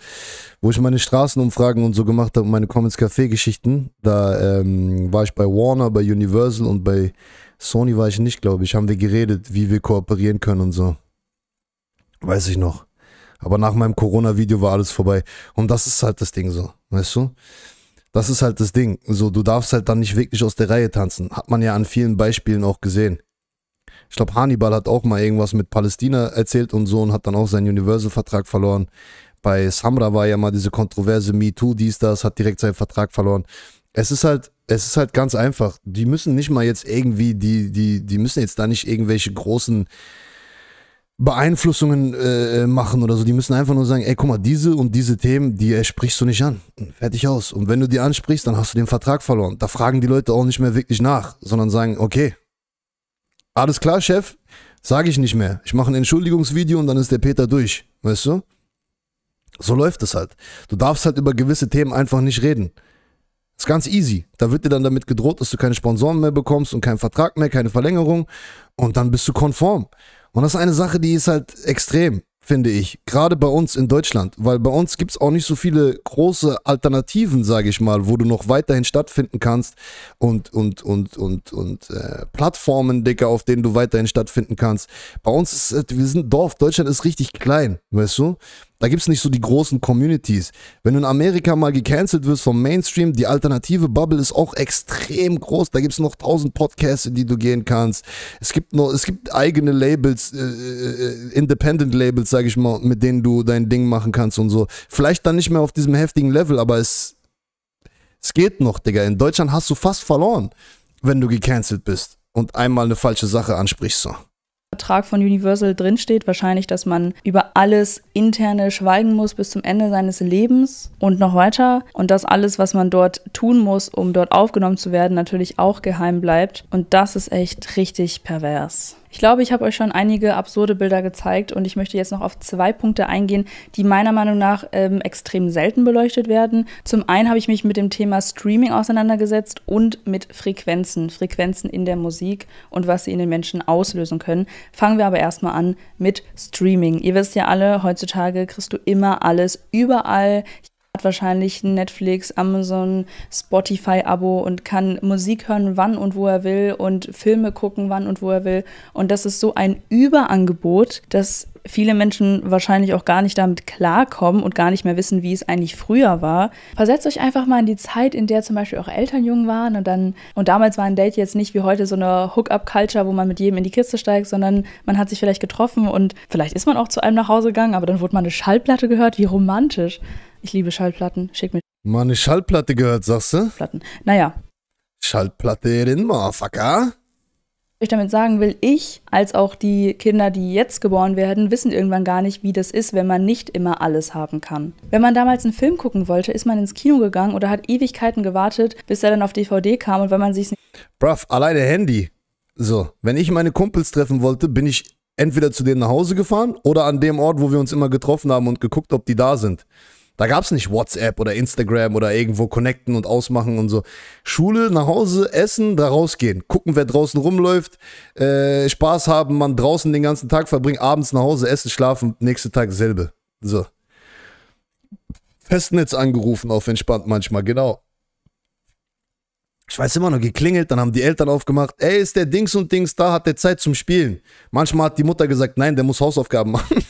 wo ich meine Straßenumfragen und so gemacht habe und meine Comics Café Geschichten. Da ähm, war ich bei Warner, bei Universal und bei Sony war ich nicht, glaube ich. Haben wir geredet, wie wir kooperieren können und so. Weiß ich noch. Aber nach meinem Corona-Video war alles vorbei. Und das ist halt das Ding so, weißt du? Das ist halt das Ding. So, du darfst halt dann nicht wirklich aus der Reihe tanzen. Hat man ja an vielen Beispielen auch gesehen. Ich glaube, Hannibal hat auch mal irgendwas mit Palästina erzählt und so und hat dann auch seinen Universal-Vertrag verloren. Bei Samra war ja mal diese Kontroverse MeToo, dies, das, hat direkt seinen Vertrag verloren. Es ist halt, es ist halt ganz einfach. Die müssen nicht mal jetzt irgendwie, die, die, die müssen jetzt da nicht irgendwelche großen Beeinflussungen äh, machen oder so. Die müssen einfach nur sagen, ey, guck mal, diese und diese Themen, die sprichst du nicht an. Fertig aus. Und wenn du die ansprichst, dann hast du den Vertrag verloren. Da fragen die Leute auch nicht mehr wirklich nach, sondern sagen, okay, alles klar, Chef? Sage ich nicht mehr. Ich mache ein Entschuldigungsvideo und dann ist der Peter durch. Weißt du? So läuft es halt. Du darfst halt über gewisse Themen einfach nicht reden. Ist ganz easy. Da wird dir dann damit gedroht, dass du keine Sponsoren mehr bekommst und keinen Vertrag mehr, keine Verlängerung. Und dann bist du konform. Und das ist eine Sache, die ist halt extrem finde ich. Gerade bei uns in Deutschland, weil bei uns gibt es auch nicht so viele große Alternativen, sage ich mal, wo du noch weiterhin stattfinden kannst und, und, und, und, und äh, Plattformen, Digga, auf denen du weiterhin stattfinden kannst. Bei uns ist, wir sind Dorf, Deutschland ist richtig klein, weißt du? Da gibt es nicht so die großen Communities. Wenn du in Amerika mal gecancelt wirst vom Mainstream, die alternative Bubble ist auch extrem groß. Da gibt es noch tausend Podcasts, in die du gehen kannst. Es gibt noch, es gibt eigene Labels, äh, äh, äh Independent Labels, sage ich mal, mit denen du dein Ding machen kannst und so. Vielleicht dann nicht mehr auf diesem heftigen Level, aber es, es geht noch, Digga. In Deutschland hast du fast verloren, wenn du gecancelt bist und einmal eine falsche Sache ansprichst. So. Vertrag von Universal drinsteht, wahrscheinlich, dass man über alles interne schweigen muss bis zum Ende seines Lebens und noch weiter. Und dass alles, was man dort tun muss, um dort aufgenommen zu werden, natürlich auch geheim bleibt. Und das ist echt richtig pervers. Ich glaube, ich habe euch schon einige absurde Bilder gezeigt und ich möchte jetzt noch auf zwei Punkte eingehen, die meiner Meinung nach ähm, extrem selten beleuchtet werden. Zum einen habe ich mich mit dem Thema Streaming auseinandergesetzt und mit Frequenzen, Frequenzen in der Musik und was sie in den Menschen auslösen können. Fangen wir aber erstmal an mit Streaming. Ihr wisst ja alle, heutzutage kriegst du immer alles überall hat wahrscheinlich ein Netflix, Amazon, Spotify-Abo und kann Musik hören, wann und wo er will und Filme gucken, wann und wo er will. Und das ist so ein Überangebot, dass viele Menschen wahrscheinlich auch gar nicht damit klarkommen und gar nicht mehr wissen, wie es eigentlich früher war. Versetzt euch einfach mal in die Zeit, in der zum Beispiel eure Eltern jung waren und dann, und damals war ein Date jetzt nicht wie heute so eine Hook-up-Culture, wo man mit jedem in die Kiste steigt, sondern man hat sich vielleicht getroffen und vielleicht ist man auch zu einem nach Hause gegangen, aber dann wurde mal eine Schallplatte gehört, wie romantisch. Ich liebe Schallplatten. Schick mir. Meine Schallplatte gehört, sagst du? Platten. Naja. Schallplatte den Motherfucker. Was ich damit sagen will, ich als auch die Kinder, die jetzt geboren werden, wissen irgendwann gar nicht, wie das ist, wenn man nicht immer alles haben kann. Wenn man damals einen Film gucken wollte, ist man ins Kino gegangen oder hat Ewigkeiten gewartet, bis er dann auf DVD kam und wenn man sich Bruv, alleine Handy. So, wenn ich meine Kumpels treffen wollte, bin ich entweder zu denen nach Hause gefahren oder an dem Ort, wo wir uns immer getroffen haben und geguckt, ob die da sind. Da gab es nicht WhatsApp oder Instagram oder irgendwo connecten und ausmachen und so. Schule, nach Hause, essen, da rausgehen, gucken, wer draußen rumläuft, äh, Spaß haben, man draußen den ganzen Tag verbringt, abends nach Hause, essen, schlafen, nächsten Tag selbe. So. Festnetz angerufen auf entspannt manchmal, genau. Ich weiß immer noch, geklingelt, dann haben die Eltern aufgemacht, ey, ist der Dings und Dings da, hat der Zeit zum Spielen. Manchmal hat die Mutter gesagt, nein, der muss Hausaufgaben machen.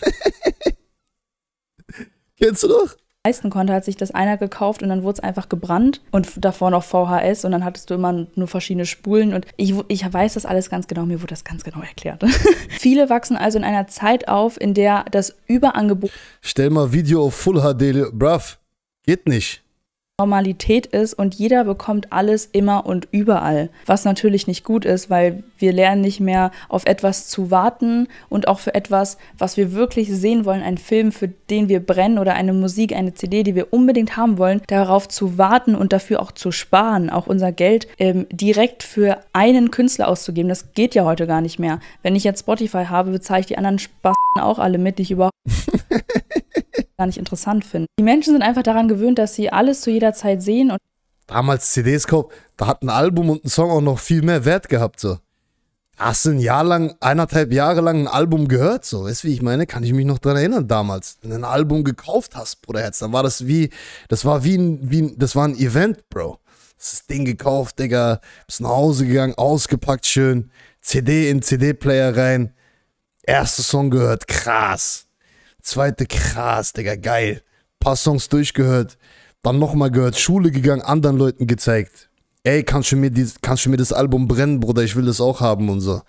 Kennst du doch? leisten konnte, hat sich das einer gekauft und dann wurde es einfach gebrannt und davor noch VHS und dann hattest du immer nur verschiedene Spulen und ich, ich weiß das alles ganz genau, mir wurde das ganz genau erklärt. Viele wachsen also in einer Zeit auf, in der das Überangebot. Stell mal Video auf Full HD, bruv, geht nicht. Normalität ist und jeder bekommt alles immer und überall, was natürlich nicht gut ist, weil wir lernen nicht mehr auf etwas zu warten und auch für etwas, was wir wirklich sehen wollen, einen Film, für den wir brennen oder eine Musik, eine CD, die wir unbedingt haben wollen, darauf zu warten und dafür auch zu sparen, auch unser Geld ähm, direkt für einen Künstler auszugeben. Das geht ja heute gar nicht mehr. Wenn ich jetzt Spotify habe, bezahle ich die anderen Spasten auch alle mit, die ich überhaupt gar nicht interessant finden. Die Menschen sind einfach daran gewöhnt, dass sie alles zu jeder Zeit sehen und damals CDs kauft, da hat ein Album und ein Song auch noch viel mehr Wert gehabt so. Hast du ein Jahr lang, eineinhalb Jahre lang ein Album gehört, so, weißt du, wie ich meine? Kann ich mich noch dran erinnern damals. Wenn du ein Album gekauft hast, Bruderherz, dann war das wie, das war wie ein, wie ein, das war ein Event, Bro. Das, das Ding gekauft, Digga, bist nach Hause gegangen, ausgepackt schön, CD in CD-Player rein, erster Song gehört, krass. Zweite, krass, Digga, geil. Ein paar Songs durchgehört. Dann nochmal gehört, Schule gegangen, anderen Leuten gezeigt. Ey, kannst du, mir die, kannst du mir das Album brennen, Bruder? Ich will das auch haben und so.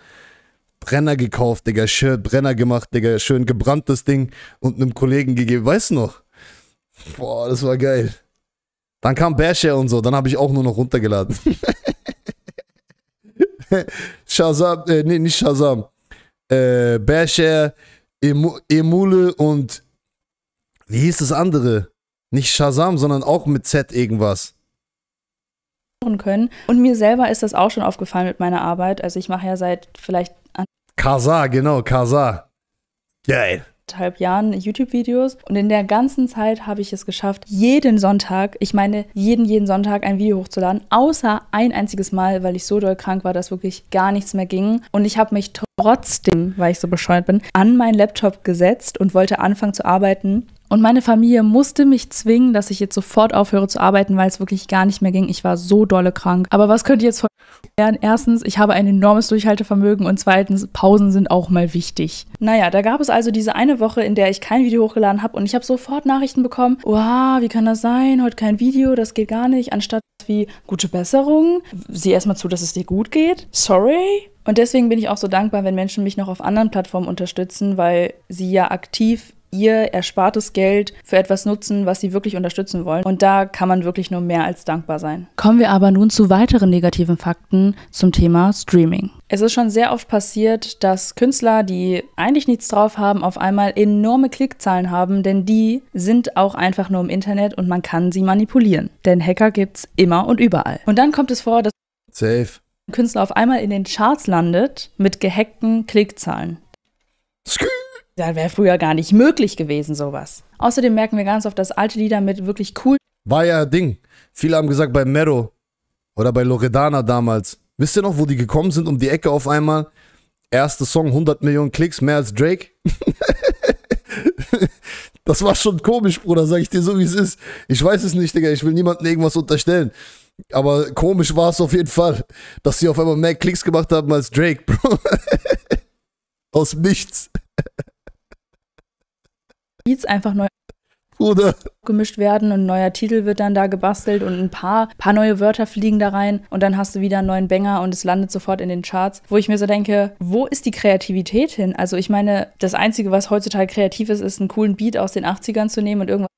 Brenner gekauft, Digga, Shirt, Brenner gemacht, Digga, schön gebranntes Ding und einem Kollegen gegeben, weißt du noch? Boah, das war geil. Dann kam Bearshare und so, dann habe ich auch nur noch runtergeladen. Shazam, äh, nee, nicht Shazam. Äh, Bearshare, Emule und wie hieß das andere? Nicht Shazam, sondern auch mit Z irgendwas können. Und mir selber ist das auch schon aufgefallen mit meiner Arbeit. Also ich mache ja seit vielleicht. Kasa, genau, Kasa. Geil anderthalb Jahren YouTube-Videos und in der ganzen Zeit habe ich es geschafft, jeden Sonntag, ich meine jeden, jeden Sonntag ein Video hochzuladen, außer ein einziges Mal, weil ich so doll krank war, dass wirklich gar nichts mehr ging. Und ich habe mich trotzdem, weil ich so bescheuert bin, an meinen Laptop gesetzt und wollte anfangen zu arbeiten und meine Familie musste mich zwingen, dass ich jetzt sofort aufhöre zu arbeiten, weil es wirklich gar nicht mehr ging. Ich war so dolle krank. Aber was könnt ihr jetzt von lernen? Erstens, ich habe ein enormes Durchhaltevermögen und zweitens, Pausen sind auch mal wichtig. Naja, da gab es also diese eine Woche, in der ich kein Video hochgeladen habe und ich habe sofort Nachrichten bekommen. Wow, wie kann das sein? Heute kein Video, das geht gar nicht. Anstatt wie gute Besserung, sieh erstmal zu, dass es dir gut geht. Sorry. Und deswegen bin ich auch so dankbar, wenn Menschen mich noch auf anderen Plattformen unterstützen, weil sie ja aktiv ihr erspartes Geld für etwas nutzen, was sie wirklich unterstützen wollen. Und da kann man wirklich nur mehr als dankbar sein. Kommen wir aber nun zu weiteren negativen Fakten zum Thema Streaming. Es ist schon sehr oft passiert, dass Künstler, die eigentlich nichts drauf haben, auf einmal enorme Klickzahlen haben, denn die sind auch einfach nur im Internet und man kann sie manipulieren. Denn Hacker gibt's immer und überall. Und dann kommt es vor, dass Safe. Künstler auf einmal in den Charts landet mit gehackten Klickzahlen. Skü da wäre früher gar nicht möglich gewesen, sowas. Außerdem merken wir ganz oft, dass alte Lieder mit wirklich cool. War ja ein Ding. Viele haben gesagt, bei Mero oder bei Loredana damals. Wisst ihr noch, wo die gekommen sind um die Ecke auf einmal? Erster Song, 100 Millionen Klicks, mehr als Drake. das war schon komisch, Bruder, sag ich dir so, wie es ist. Ich weiß es nicht, Digga, ich will niemandem irgendwas unterstellen. Aber komisch war es auf jeden Fall, dass sie auf einmal mehr Klicks gemacht haben als Drake, Bro. Aus nichts. Beats einfach neu Bruder. gemischt werden und ein neuer Titel wird dann da gebastelt und ein paar, paar neue Wörter fliegen da rein und dann hast du wieder einen neuen Banger und es landet sofort in den Charts, wo ich mir so denke, wo ist die Kreativität hin? Also ich meine, das Einzige, was heutzutage kreativ ist, ist einen coolen Beat aus den 80ern zu nehmen und irgendwas.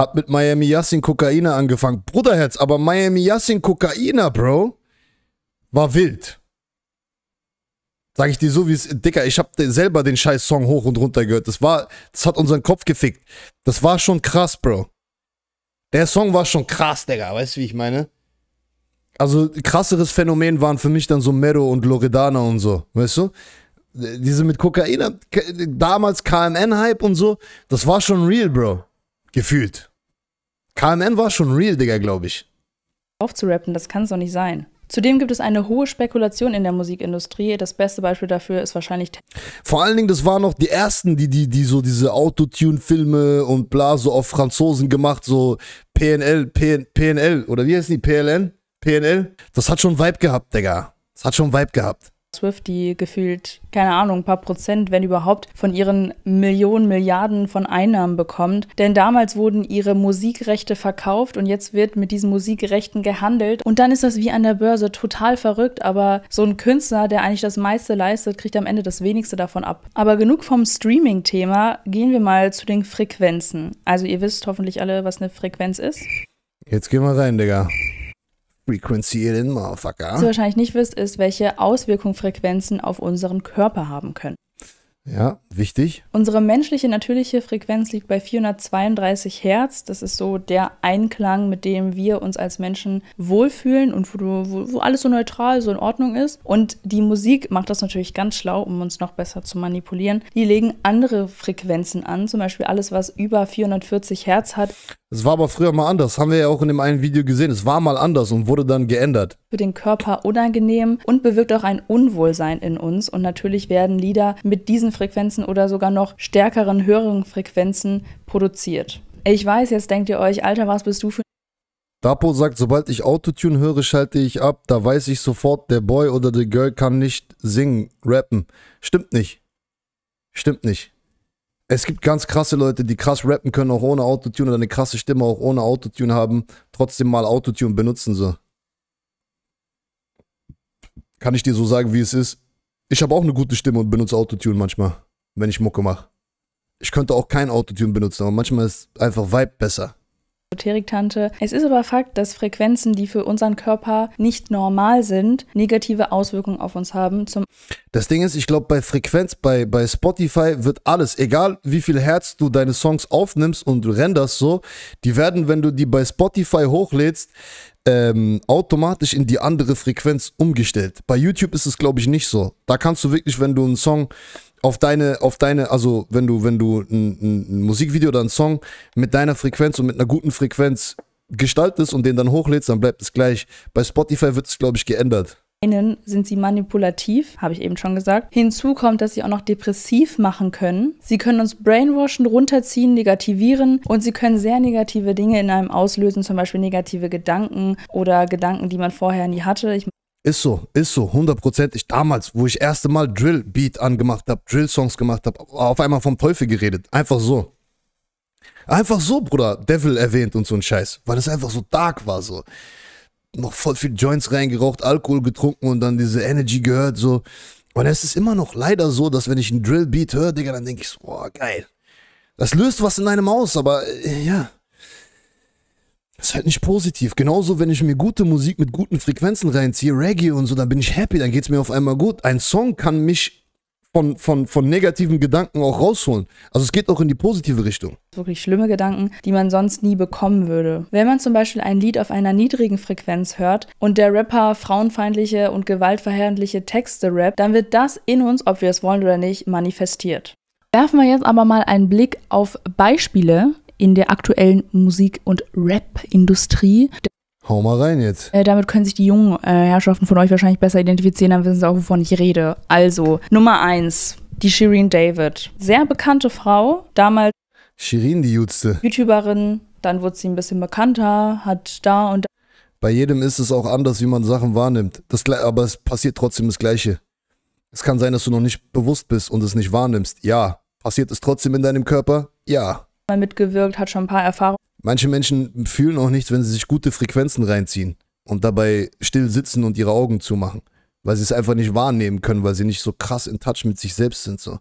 Hab mit Miami Yassin Kokaina angefangen. Bruderherz, aber Miami Yassin Kokaina, Bro, war wild. Sag ich dir so, wie es, Dicker, ich hab selber den scheiß Song hoch und runter gehört. Das war, das hat unseren Kopf gefickt. Das war schon krass, Bro. Der Song war schon krass, Digga, weißt du, wie ich meine? Also, krasseres Phänomen waren für mich dann so Meadow und Loredana und so, weißt du? Diese mit Kokain, damals KMN-Hype und so, das war schon real, Bro. Gefühlt. KMN war schon real, Digga, glaube ich. Aufzurappen, das kann es doch nicht sein. Zudem gibt es eine hohe Spekulation in der Musikindustrie. Das beste Beispiel dafür ist wahrscheinlich. Vor allen Dingen, das waren noch die ersten, die, die, die so diese Autotune-Filme und bla so auf Franzosen gemacht, so PNL, PN, PNL oder wie heißt die? PLN? PNL? Das hat schon Vibe gehabt, Digga. Das hat schon Vibe gehabt. Swift, die gefühlt, keine Ahnung, ein paar Prozent, wenn überhaupt, von ihren Millionen, Milliarden von Einnahmen bekommt. Denn damals wurden ihre Musikrechte verkauft und jetzt wird mit diesen Musikrechten gehandelt. Und dann ist das wie an der Börse total verrückt, aber so ein Künstler, der eigentlich das meiste leistet, kriegt am Ende das wenigste davon ab. Aber genug vom Streaming-Thema, gehen wir mal zu den Frequenzen. Also ihr wisst hoffentlich alle, was eine Frequenz ist. Jetzt gehen wir rein, Digga. Frequency it in, Motherfucker. Was ihr wahrscheinlich nicht wisst, ist, welche Auswirkungen Frequenzen auf unseren Körper haben können. Ja, wichtig. Unsere menschliche natürliche Frequenz liegt bei 432 Hertz. Das ist so der Einklang, mit dem wir uns als Menschen wohlfühlen und wo, wo, wo alles so neutral, so in Ordnung ist. Und die Musik macht das natürlich ganz schlau, um uns noch besser zu manipulieren. Die legen andere Frequenzen an, zum Beispiel alles, was über 440 Hertz hat. Es war aber früher mal anders, haben wir ja auch in dem einen Video gesehen. Es war mal anders und wurde dann geändert. Für den Körper unangenehm und bewirkt auch ein Unwohlsein in uns. Und natürlich werden Lieder mit diesen Frequenzen oder sogar noch stärkeren, höheren Frequenzen produziert. Ich weiß, jetzt denkt ihr euch, Alter, was bist du für Dapo sagt, sobald ich Autotune höre, schalte ich ab. Da weiß ich sofort, der Boy oder die Girl kann nicht singen, rappen. Stimmt nicht. Stimmt nicht. Es gibt ganz krasse Leute, die krass rappen können, auch ohne Autotune oder eine krasse Stimme auch ohne Autotune haben, trotzdem mal Autotune benutzen so. Kann ich dir so sagen, wie es ist. Ich habe auch eine gute Stimme und benutze Autotune manchmal, wenn ich Mucke mache. Ich könnte auch kein Autotune benutzen, aber manchmal ist einfach Vibe besser. Esoterik-Tante. Es ist aber Fakt, dass Frequenzen, die für unseren Körper nicht normal sind, negative Auswirkungen auf uns haben. Zum das Ding ist, ich glaube, bei Frequenz, bei, bei Spotify wird alles, egal wie viel Herz du deine Songs aufnimmst und du renderst so, die werden, wenn du die bei Spotify hochlädst, ähm, automatisch in die andere Frequenz umgestellt. Bei YouTube ist es, glaube ich, nicht so. Da kannst du wirklich, wenn du einen Song auf deine, auf deine, also wenn du, wenn du ein, ein Musikvideo oder einen Song mit deiner Frequenz und mit einer guten Frequenz gestaltest und den dann hochlädst, dann bleibt es gleich. Bei Spotify wird es, glaube ich, geändert. Einen sind sie manipulativ, habe ich eben schon gesagt. Hinzu kommt, dass sie auch noch depressiv machen können. Sie können uns brainwashen, runterziehen, negativieren und sie können sehr negative Dinge in einem auslösen, zum Beispiel negative Gedanken oder Gedanken, die man vorher nie hatte. Ich ist so, ist so, hundertprozentig. Damals, wo ich erste Mal Drill-Beat angemacht habe, Drill-Songs gemacht habe, auf einmal vom Teufel geredet. Einfach so. Einfach so, Bruder, Devil erwähnt und so ein Scheiß, weil es einfach so dark war, so. Noch voll viel Joints reingeraucht, Alkohol getrunken und dann diese Energy gehört, so. Und es ist immer noch leider so, dass wenn ich einen Drill-Beat höre, Digga, dann denke ich so, boah, geil. Das löst was in einem aus, aber äh, ja, das ist halt nicht positiv. Genauso, wenn ich mir gute Musik mit guten Frequenzen reinziehe, Reggae und so, dann bin ich happy, dann geht es mir auf einmal gut. Ein Song kann mich von, von, von negativen Gedanken auch rausholen. Also es geht auch in die positive Richtung. Wirklich schlimme Gedanken, die man sonst nie bekommen würde. Wenn man zum Beispiel ein Lied auf einer niedrigen Frequenz hört und der Rapper frauenfeindliche und gewaltverherrliche Texte rappt, dann wird das in uns, ob wir es wollen oder nicht, manifestiert. Werfen wir jetzt aber mal einen Blick auf Beispiele, in der aktuellen Musik- und Rap-Industrie. Hau mal rein jetzt. Äh, damit können sich die jungen äh, Herrschaften von euch wahrscheinlich besser identifizieren, dann wissen sie auch, wovon ich rede. Also, Nummer eins, die Shirin David. Sehr bekannte Frau, damals. Shirin, die Jutste. YouTuberin, dann wurde sie ein bisschen bekannter, hat da und da. Bei jedem ist es auch anders, wie man Sachen wahrnimmt. Das, aber es passiert trotzdem das Gleiche. Es kann sein, dass du noch nicht bewusst bist und es nicht wahrnimmst. Ja. Passiert es trotzdem in deinem Körper? Ja mal mitgewirkt, hat schon ein paar Erfahrungen. Manche Menschen fühlen auch nichts, wenn sie sich gute Frequenzen reinziehen und dabei still sitzen und ihre Augen zumachen, weil sie es einfach nicht wahrnehmen können, weil sie nicht so krass in Touch mit sich selbst sind. So.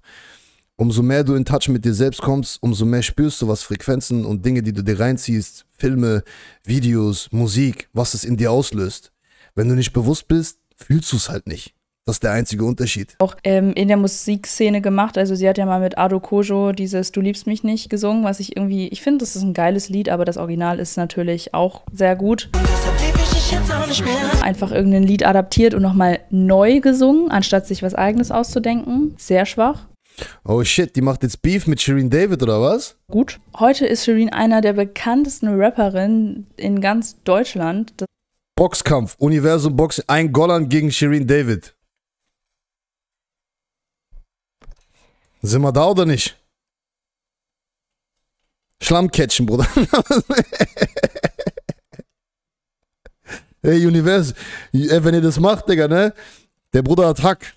Umso mehr du in Touch mit dir selbst kommst, umso mehr spürst du, was Frequenzen und Dinge, die du dir reinziehst, Filme, Videos, Musik, was es in dir auslöst. Wenn du nicht bewusst bist, fühlst du es halt nicht. Das ist der einzige Unterschied. Auch ähm, in der Musikszene gemacht. Also sie hat ja mal mit Ado Kojo dieses Du liebst mich nicht gesungen, was ich irgendwie, ich finde, das ist ein geiles Lied, aber das Original ist natürlich auch sehr gut. Einfach irgendein Lied adaptiert und nochmal neu gesungen, anstatt sich was eigenes auszudenken. Sehr schwach. Oh shit, die macht jetzt Beef mit Shireen David oder was? Gut. Heute ist Shireen einer der bekanntesten Rapperinnen in ganz Deutschland. Boxkampf, Universum Boxing, ein Golan gegen Shireen David. Sind wir da oder nicht? Schlammkettchen, Bruder. hey, Universum, wenn ihr das macht, Digga, ne? Der Bruder hat Hack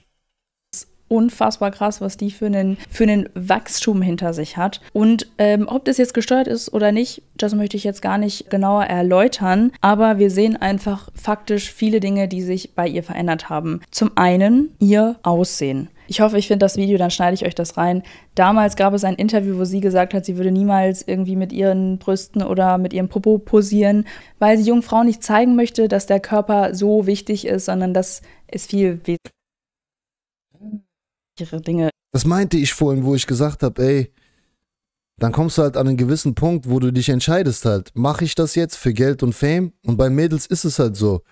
unfassbar krass, was die für einen, für einen Wachstum hinter sich hat. Und ähm, ob das jetzt gesteuert ist oder nicht, das möchte ich jetzt gar nicht genauer erläutern, aber wir sehen einfach faktisch viele Dinge, die sich bei ihr verändert haben. Zum einen ihr Aussehen. Ich hoffe, ich finde das Video, dann schneide ich euch das rein. Damals gab es ein Interview, wo sie gesagt hat, sie würde niemals irgendwie mit ihren Brüsten oder mit ihrem Popo posieren, weil sie jungen Frauen nicht zeigen möchte, dass der Körper so wichtig ist, sondern dass es viel ist ihre Dinge. Das meinte ich vorhin, wo ich gesagt habe, ey, dann kommst du halt an einen gewissen Punkt, wo du dich entscheidest halt, mache ich das jetzt für Geld und Fame? Und bei Mädels ist es halt so,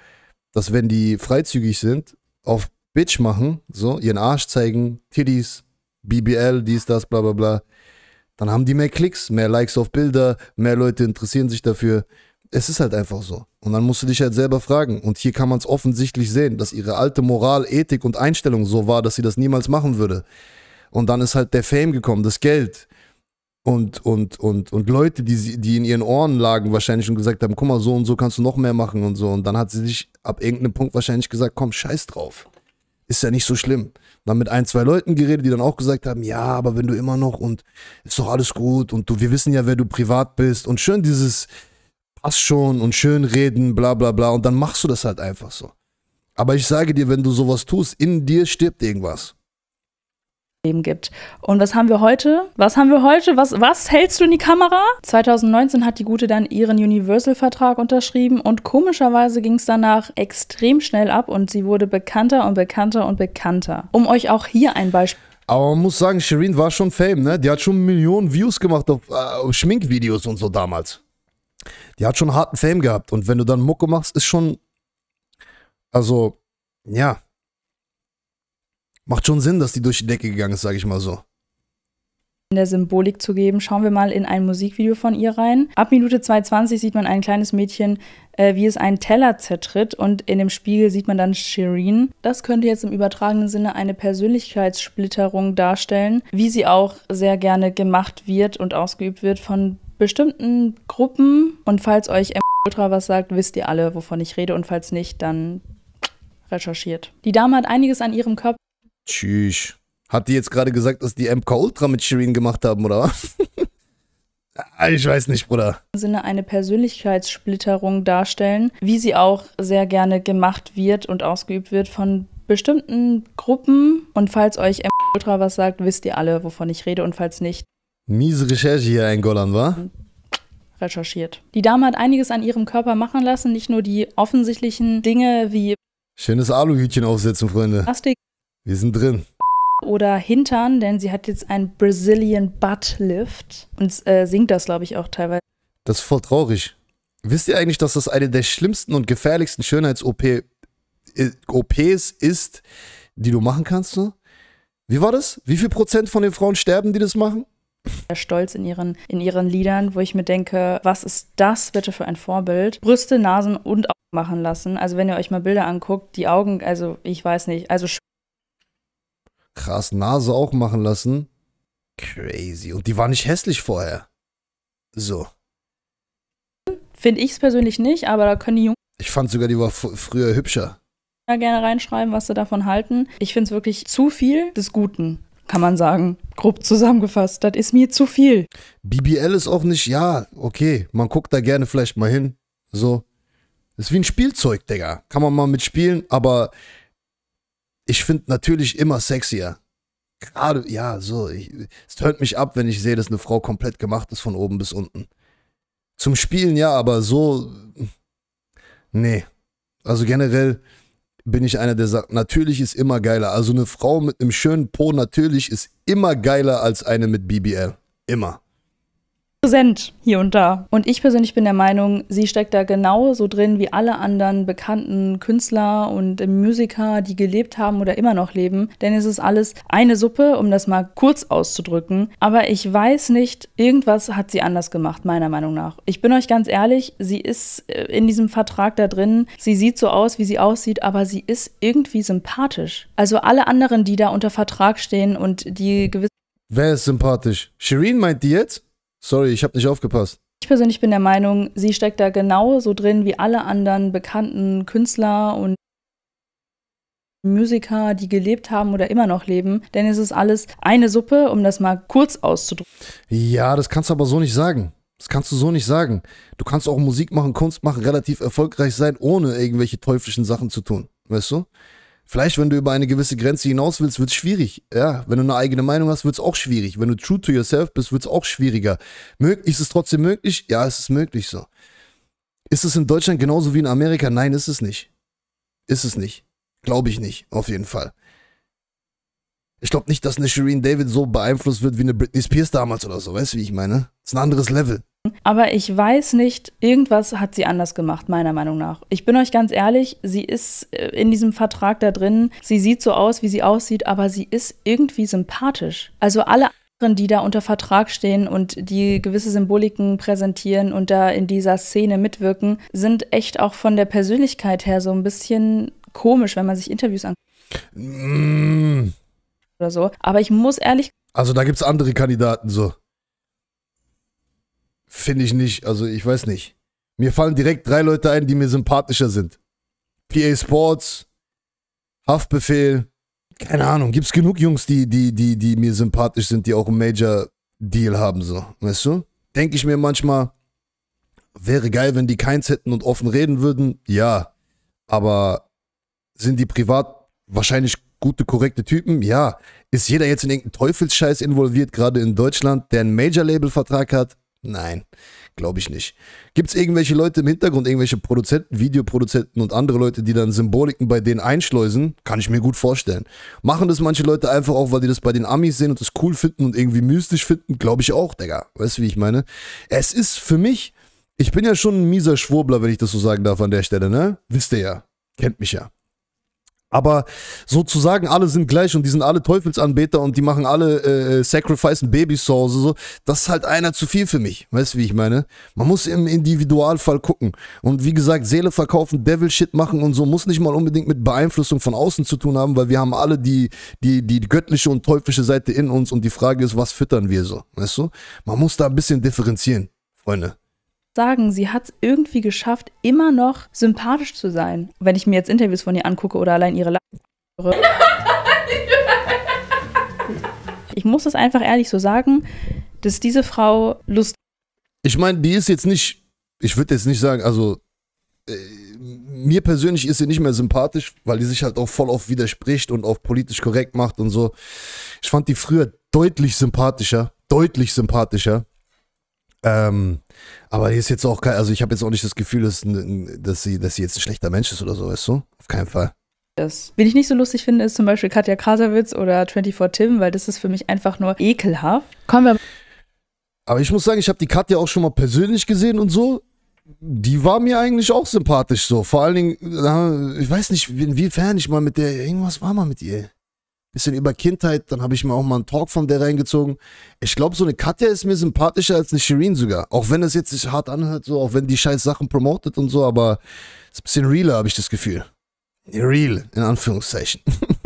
dass wenn die freizügig sind, auf Bitch machen, so, ihren Arsch zeigen, Tiddies, BBL, dies, das, bla bla bla, dann haben die mehr Klicks, mehr Likes auf Bilder, mehr Leute interessieren sich dafür. Es ist halt einfach so. Und dann musst du dich halt selber fragen. Und hier kann man es offensichtlich sehen, dass ihre alte Moral, Ethik und Einstellung so war, dass sie das niemals machen würde. Und dann ist halt der Fame gekommen, das Geld. Und, und, und, und Leute, die, die in ihren Ohren lagen wahrscheinlich und gesagt haben, guck mal, so und so kannst du noch mehr machen und so. Und dann hat sie sich ab irgendeinem Punkt wahrscheinlich gesagt, komm, scheiß drauf. Ist ja nicht so schlimm dann mit ein, zwei Leuten geredet, die dann auch gesagt haben, ja, aber wenn du immer noch und ist doch alles gut und du, wir wissen ja, wer du privat bist und schön dieses, passt schon und schön reden, bla bla bla. Und dann machst du das halt einfach so. Aber ich sage dir, wenn du sowas tust, in dir stirbt irgendwas. Leben gibt. Und was haben wir heute? Was haben wir heute? Was, was hältst du in die Kamera? 2019 hat die Gute dann ihren Universal-Vertrag unterschrieben und komischerweise ging es danach extrem schnell ab und sie wurde bekannter und bekannter und bekannter. Um euch auch hier ein Beispiel. Aber man muss sagen, Shirin war schon Fame, ne? Die hat schon Millionen Views gemacht auf äh, Schminkvideos und so damals die hat schon harten Fame gehabt. Und wenn du dann Mucke machst, ist schon, also, ja, macht schon Sinn, dass die durch die Decke gegangen ist, sage ich mal so in der Symbolik zu geben. Schauen wir mal in ein Musikvideo von ihr rein. Ab Minute 2.20 sieht man ein kleines Mädchen, äh, wie es einen Teller zertritt und in dem Spiegel sieht man dann Shireen. Das könnte jetzt im übertragenen Sinne eine Persönlichkeitssplitterung darstellen, wie sie auch sehr gerne gemacht wird und ausgeübt wird von bestimmten Gruppen. Und falls euch M Ultra was sagt, wisst ihr alle, wovon ich rede. Und falls nicht, dann recherchiert. Die Dame hat einiges an ihrem Körper. Tschüss. Hat die jetzt gerade gesagt, dass die MK Ultra mit Shirin gemacht haben, oder was? Ah, ich weiß nicht, Bruder. Im Sinne eine Persönlichkeitssplitterung darstellen, wie sie auch sehr gerne gemacht wird und ausgeübt wird von bestimmten Gruppen. Und falls euch M Ultra was sagt, wisst ihr alle, wovon ich rede. Und falls nicht, Miese Recherche hier ein Golan, war? Recherchiert. Die Dame hat einiges an ihrem Körper machen lassen, nicht nur die offensichtlichen Dinge wie. Schönes Aluhütchen aufsetzen, Freunde. Plastik. Wir sind drin. Oder Hintern, denn sie hat jetzt einen Brazilian Butt Lift und äh, singt das, glaube ich, auch teilweise. Das ist voll traurig. Wisst ihr eigentlich, dass das eine der schlimmsten und gefährlichsten Schönheits-OPs äh, ist, die du machen kannst? So? Ne? Wie war das? Wie viel Prozent von den Frauen sterben, die das machen? Stolz in ihren, in ihren Liedern, wo ich mir denke, was ist das bitte für ein Vorbild? Brüste, Nasen und Augen machen lassen. Also wenn ihr euch mal Bilder anguckt, die Augen, also ich weiß nicht, also krass, Nase auch machen lassen. Crazy. Und die war nicht hässlich vorher. So. Finde ich es persönlich nicht, aber da können die Jungen. Ich fand sogar, die war früher hübscher. Ja, gerne reinschreiben, was sie davon halten. Ich finde es wirklich zu viel des Guten kann man sagen, grob zusammengefasst, das ist mir zu viel. BBL ist auch nicht, ja, okay, man guckt da gerne vielleicht mal hin. So. Ist wie ein Spielzeug, Digga. Kann man mal mitspielen, aber ich finde natürlich immer sexier. Gerade, ja, so. Ich, es hört mich ab, wenn ich sehe, dass eine Frau komplett gemacht ist von oben bis unten. Zum Spielen ja, aber so. Nee. Also generell bin ich einer, der sagt, natürlich ist immer geiler. Also eine Frau mit einem schönen Po, natürlich ist immer geiler als eine mit BBL. Immer präsent hier und da. Und ich persönlich bin der Meinung, sie steckt da genauso drin wie alle anderen bekannten Künstler und Musiker, die gelebt haben oder immer noch leben. Denn es ist alles eine Suppe, um das mal kurz auszudrücken. Aber ich weiß nicht, irgendwas hat sie anders gemacht, meiner Meinung nach. Ich bin euch ganz ehrlich, sie ist äh, in diesem Vertrag da drin. Sie sieht so aus, wie sie aussieht, aber sie ist irgendwie sympathisch. Also alle anderen, die da unter Vertrag stehen und die gewisse. Wer ist sympathisch? Shireen meint die jetzt? Sorry, ich habe nicht aufgepasst. Ich persönlich bin der Meinung, sie steckt da genauso drin wie alle anderen bekannten Künstler und Musiker, die gelebt haben oder immer noch leben, denn es ist alles eine Suppe, um das mal kurz auszudrücken. Ja, das kannst du aber so nicht sagen. Das kannst du so nicht sagen. Du kannst auch Musik machen, Kunst machen, relativ erfolgreich sein, ohne irgendwelche teuflischen Sachen zu tun. Weißt du? Vielleicht, wenn du über eine gewisse Grenze hinaus willst, wird es schwierig. Ja, wenn du eine eigene Meinung hast, wird es auch schwierig. Wenn du true to yourself bist, wird es auch schwieriger. Mög ist es trotzdem möglich? Ja, es ist möglich so. Ist es in Deutschland genauso wie in Amerika? Nein, ist es nicht. Ist es nicht. Glaube ich nicht, auf jeden Fall. Ich glaube nicht, dass eine Shireen David so beeinflusst wird wie eine Britney Spears damals oder so. Weißt du, wie ich meine? Das ist ein anderes Level. Aber ich weiß nicht, irgendwas hat sie anders gemacht, meiner Meinung nach. Ich bin euch ganz ehrlich, sie ist äh, in diesem Vertrag da drin, sie sieht so aus, wie sie aussieht, aber sie ist irgendwie sympathisch. Also alle anderen, die da unter Vertrag stehen und die gewisse Symboliken präsentieren und da in dieser Szene mitwirken, sind echt auch von der Persönlichkeit her so ein bisschen komisch, wenn man sich Interviews anguckt. Mm. Oder so. Aber ich muss ehrlich. Also da gibt es andere Kandidaten so. Finde ich nicht. Also ich weiß nicht. Mir fallen direkt drei Leute ein, die mir sympathischer sind. PA Sports, Haftbefehl, keine Ahnung. Gibt's genug Jungs, die, die, die, die mir sympathisch sind, die auch einen Major Deal haben, so. Weißt du? Denke ich mir manchmal, wäre geil, wenn die keins hätten und offen reden würden. Ja. Aber sind die privat wahrscheinlich gute, korrekte Typen? Ja. Ist jeder jetzt in irgendeinen Teufelsscheiß involviert, gerade in Deutschland, der einen Major-Label-Vertrag hat? Nein, glaube ich nicht. Gibt es irgendwelche Leute im Hintergrund, irgendwelche Produzenten, Videoproduzenten und andere Leute, die dann Symboliken bei denen einschleusen? Kann ich mir gut vorstellen. Machen das manche Leute einfach auch, weil die das bei den Amis sehen und das cool finden und irgendwie mystisch finden? Glaube ich auch, Digga. Weißt du, wie ich meine? Es ist für mich, ich bin ja schon ein mieser Schwurbler, wenn ich das so sagen darf an der Stelle, ne? Wisst ihr ja. Kennt mich ja. Aber sozusagen alle sind gleich und die sind alle Teufelsanbeter und die machen alle äh, sacrificen Babys zu Hause. So. Das ist halt einer zu viel für mich. Weißt du, wie ich meine? Man muss im Individualfall gucken. Und wie gesagt, Seele verkaufen, Devil-Shit machen und so muss nicht mal unbedingt mit Beeinflussung von außen zu tun haben, weil wir haben alle die, die, die göttliche und teuflische Seite in uns und die Frage ist, was füttern wir so? Weißt du? Man muss da ein bisschen differenzieren, Freunde sagen, sie hat es irgendwie geschafft, immer noch sympathisch zu sein. Wenn ich mir jetzt Interviews von ihr angucke oder allein ihre höre. Ich muss es einfach ehrlich so sagen, dass diese Frau Lust. Ich meine, die ist jetzt nicht, ich würde jetzt nicht sagen, also äh, mir persönlich ist sie nicht mehr sympathisch, weil die sich halt auch voll auf widerspricht und auch politisch korrekt macht und so. Ich fand die früher deutlich sympathischer, deutlich sympathischer. Ähm, aber hier ist jetzt auch kein, also ich habe jetzt auch nicht das Gefühl, dass, dass, sie, dass sie jetzt ein schlechter Mensch ist oder so, weißt du? Auf keinen Fall. Das, Wen ich nicht so lustig finde, ist zum Beispiel Katja Krasowitz oder 24 Tim, weil das ist für mich einfach nur ekelhaft. Kommen wir. Aber ich muss sagen, ich habe die Katja auch schon mal persönlich gesehen und so. Die war mir eigentlich auch sympathisch so. Vor allen Dingen, äh, ich weiß nicht, inwiefern ich mal mit der, irgendwas war mal mit ihr bisschen über Kindheit, dann habe ich mir auch mal einen Talk von der reingezogen. Ich glaube, so eine Katja ist mir sympathischer als eine Shirin sogar. Auch wenn das jetzt sich hart anhört, so, auch wenn die scheiß Sachen promotet und so, aber ist ein bisschen realer, habe ich das Gefühl. Real, in Anführungszeichen.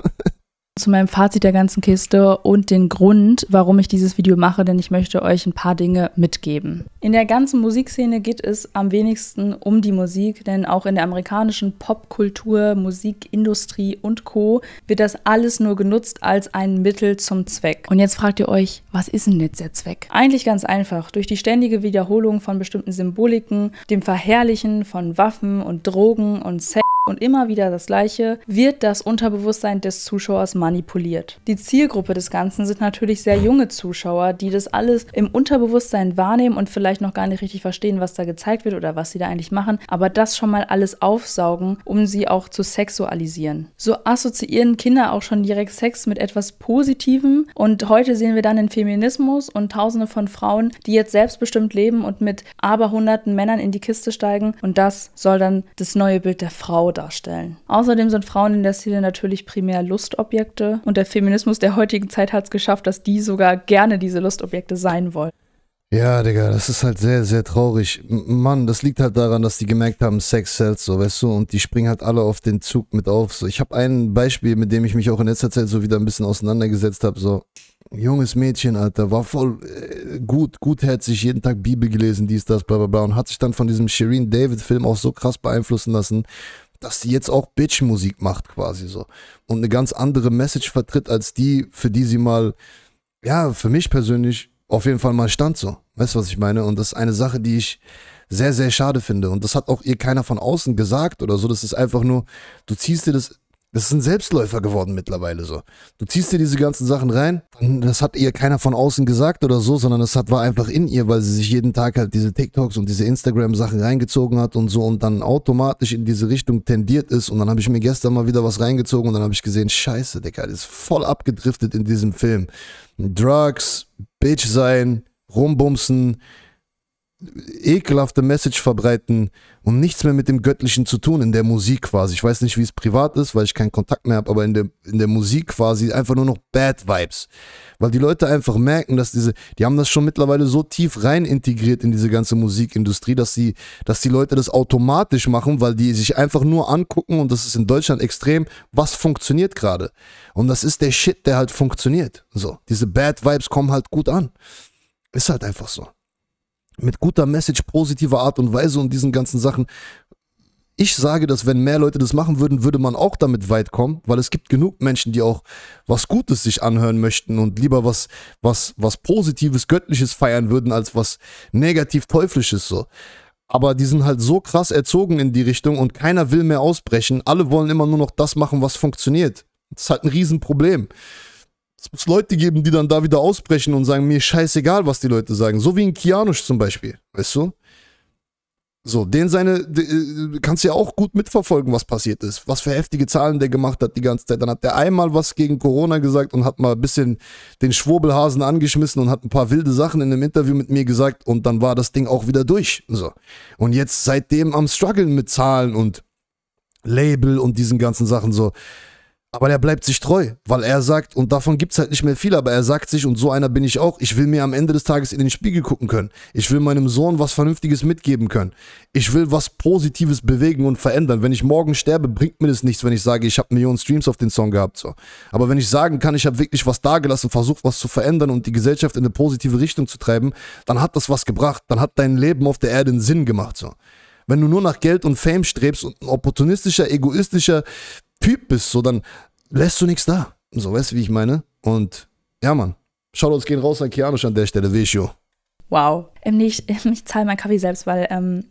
zu meinem Fazit der ganzen Kiste und den Grund, warum ich dieses Video mache, denn ich möchte euch ein paar Dinge mitgeben. In der ganzen Musikszene geht es am wenigsten um die Musik, denn auch in der amerikanischen Popkultur, Musikindustrie und Co. wird das alles nur genutzt als ein Mittel zum Zweck. Und jetzt fragt ihr euch, was ist denn jetzt der Zweck? Eigentlich ganz einfach. Durch die ständige Wiederholung von bestimmten Symboliken, dem Verherrlichen von Waffen und Drogen und Sex, und immer wieder das Gleiche, wird das Unterbewusstsein des Zuschauers manipuliert. Die Zielgruppe des Ganzen sind natürlich sehr junge Zuschauer, die das alles im Unterbewusstsein wahrnehmen und vielleicht noch gar nicht richtig verstehen, was da gezeigt wird oder was sie da eigentlich machen, aber das schon mal alles aufsaugen, um sie auch zu sexualisieren. So assoziieren Kinder auch schon direkt Sex mit etwas Positivem und heute sehen wir dann den Feminismus und tausende von Frauen, die jetzt selbstbestimmt leben und mit aberhunderten Männern in die Kiste steigen und das soll dann das neue Bild der Frau darstellen. Außerdem sind Frauen in der Szene natürlich primär Lustobjekte und der Feminismus der heutigen Zeit hat es geschafft, dass die sogar gerne diese Lustobjekte sein wollen. Ja, Digga, das ist halt sehr, sehr traurig. Mann, das liegt halt daran, dass die gemerkt haben, Sex sells, so, weißt du, und die springen halt alle auf den Zug mit auf. So, ich habe ein Beispiel, mit dem ich mich auch in letzter Zeit so wieder ein bisschen auseinandergesetzt habe, so. Junges Mädchen, Alter, war voll äh, gut, gutherzig, jeden Tag Bibel gelesen, dies, das, bla, bla, bla, und hat sich dann von diesem Shireen David-Film auch so krass beeinflussen lassen, dass sie jetzt auch Bitch-Musik macht quasi so und eine ganz andere Message vertritt als die, für die sie mal, ja, für mich persönlich auf jeden Fall mal stand so. Weißt du, was ich meine? Und das ist eine Sache, die ich sehr, sehr schade finde. Und das hat auch ihr keiner von außen gesagt oder so. Das ist einfach nur, du ziehst dir das das ist ein Selbstläufer geworden mittlerweile so. Du ziehst dir diese ganzen Sachen rein. Das hat ihr keiner von außen gesagt oder so, sondern das hat, war einfach in ihr, weil sie sich jeden Tag halt diese TikToks und diese Instagram-Sachen reingezogen hat und so und dann automatisch in diese Richtung tendiert ist. Und dann habe ich mir gestern mal wieder was reingezogen und dann habe ich gesehen, scheiße, Digga, das ist voll abgedriftet in diesem Film. Drugs, Bitch sein, rumbumsen, ekelhafte Message verbreiten und nichts mehr mit dem Göttlichen zu tun in der Musik quasi. Ich weiß nicht, wie es privat ist, weil ich keinen Kontakt mehr habe, aber in der, in der Musik quasi einfach nur noch Bad Vibes. Weil die Leute einfach merken, dass diese, die haben das schon mittlerweile so tief rein integriert in diese ganze Musikindustrie, dass die, dass die Leute das automatisch machen, weil die sich einfach nur angucken und das ist in Deutschland extrem, was funktioniert gerade. Und das ist der Shit, der halt funktioniert. So, diese Bad Vibes kommen halt gut an. Ist halt einfach so mit guter Message, positiver Art und Weise und diesen ganzen Sachen. Ich sage, dass wenn mehr Leute das machen würden, würde man auch damit weit kommen, weil es gibt genug Menschen, die auch was Gutes sich anhören möchten und lieber was, was, was Positives, Göttliches feiern würden, als was negativ Teuflisches so. Aber die sind halt so krass erzogen in die Richtung und keiner will mehr ausbrechen. Alle wollen immer nur noch das machen, was funktioniert. Das ist halt ein Riesenproblem. Es muss Leute geben, die dann da wieder ausbrechen und sagen, mir scheißegal, was die Leute sagen. So wie in Kianusch zum Beispiel, weißt du? So, den seine, de, äh, kannst ja auch gut mitverfolgen, was passiert ist. Was für heftige Zahlen der gemacht hat die ganze Zeit. Dann hat der einmal was gegen Corona gesagt und hat mal ein bisschen den Schwurbelhasen angeschmissen und hat ein paar wilde Sachen in einem Interview mit mir gesagt und dann war das Ding auch wieder durch. So. Und jetzt seitdem am struggeln mit Zahlen und Label und diesen ganzen Sachen so. Aber der bleibt sich treu, weil er sagt, und davon gibt es halt nicht mehr viel, aber er sagt sich, und so einer bin ich auch, ich will mir am Ende des Tages in den Spiegel gucken können. Ich will meinem Sohn was Vernünftiges mitgeben können. Ich will was Positives bewegen und verändern. Wenn ich morgen sterbe, bringt mir das nichts, wenn ich sage, ich habe Millionen Streams auf den Song gehabt. So. Aber wenn ich sagen kann, ich habe wirklich was dagelassen, versucht was zu verändern und die Gesellschaft in eine positive Richtung zu treiben, dann hat das was gebracht. Dann hat dein Leben auf der Erde einen Sinn gemacht. So. Wenn du nur nach Geld und Fame strebst und ein opportunistischer, egoistischer Typ bist, so dann lässt du nichts da. So, weißt du, wie ich meine? Und ja, Mann. Shoutouts gehen raus an Kianusch an der Stelle, Vishu. Wow. Ähm, nee, ich, ich zahle meinen Kaffee selbst, weil ähm,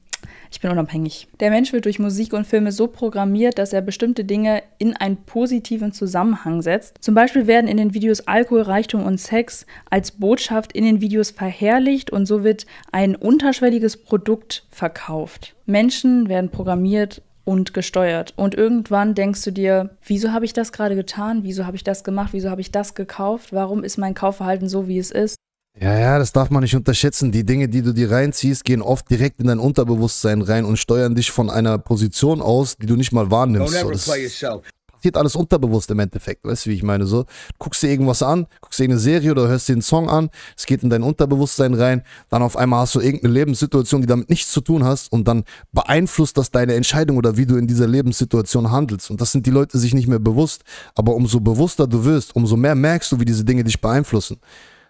ich bin unabhängig. Der Mensch wird durch Musik und Filme so programmiert, dass er bestimmte Dinge in einen positiven Zusammenhang setzt. Zum Beispiel werden in den Videos Alkohol, Reichtum und Sex als Botschaft in den Videos verherrlicht und so wird ein unterschwelliges Produkt verkauft. Menschen werden programmiert, und gesteuert. Und irgendwann denkst du dir, wieso habe ich das gerade getan? Wieso habe ich das gemacht? Wieso habe ich das gekauft? Warum ist mein Kaufverhalten so, wie es ist? Ja, ja, das darf man nicht unterschätzen. Die Dinge, die du dir reinziehst, gehen oft direkt in dein Unterbewusstsein rein und steuern dich von einer Position aus, die du nicht mal wahrnimmst. Don't ever play yourself passiert alles unterbewusst im Endeffekt. Weißt du, wie ich meine? So, guckst dir irgendwas an, guckst dir eine Serie oder hörst dir einen Song an, es geht in dein Unterbewusstsein rein, dann auf einmal hast du irgendeine Lebenssituation, die damit nichts zu tun hast und dann beeinflusst das deine Entscheidung oder wie du in dieser Lebenssituation handelst. Und das sind die Leute sich nicht mehr bewusst. Aber umso bewusster du wirst, umso mehr merkst du, wie diese Dinge dich beeinflussen.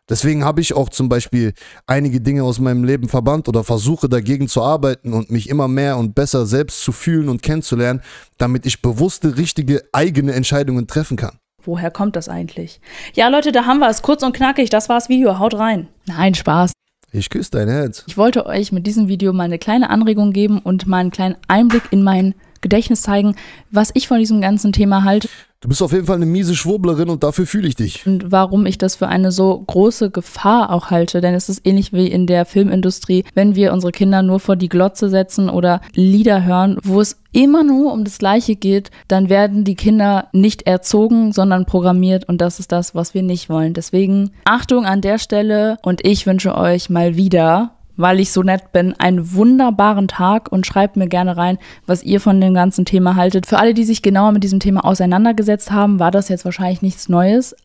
Deswegen habe ich auch zum Beispiel einige Dinge aus meinem Leben verbannt oder versuche dagegen zu arbeiten und mich immer mehr und besser selbst zu fühlen und kennenzulernen, damit ich bewusste, richtige, eigene Entscheidungen treffen kann. Woher kommt das eigentlich? Ja, Leute, da haben wir es. Kurz und knackig, das war's Video. Haut rein. Nein, Spaß. Ich küsse dein Herz. Ich wollte euch mit diesem Video mal eine kleine Anregung geben und mal einen kleinen Einblick in meinen Gedächtnis zeigen, was ich von diesem ganzen Thema halte. Du bist auf jeden Fall eine miese Schwurblerin und dafür fühle ich dich. Und warum ich das für eine so große Gefahr auch halte, denn es ist ähnlich wie in der Filmindustrie, wenn wir unsere Kinder nur vor die Glotze setzen oder Lieder hören, wo es immer nur um das Gleiche geht, dann werden die Kinder nicht erzogen, sondern programmiert und das ist das, was wir nicht wollen. Deswegen Achtung an der Stelle und ich wünsche euch mal wieder weil ich so nett bin, einen wunderbaren Tag und schreibt mir gerne rein, was ihr von dem ganzen Thema haltet. Für alle, die sich genauer mit diesem Thema auseinandergesetzt haben, war das jetzt wahrscheinlich nichts Neues.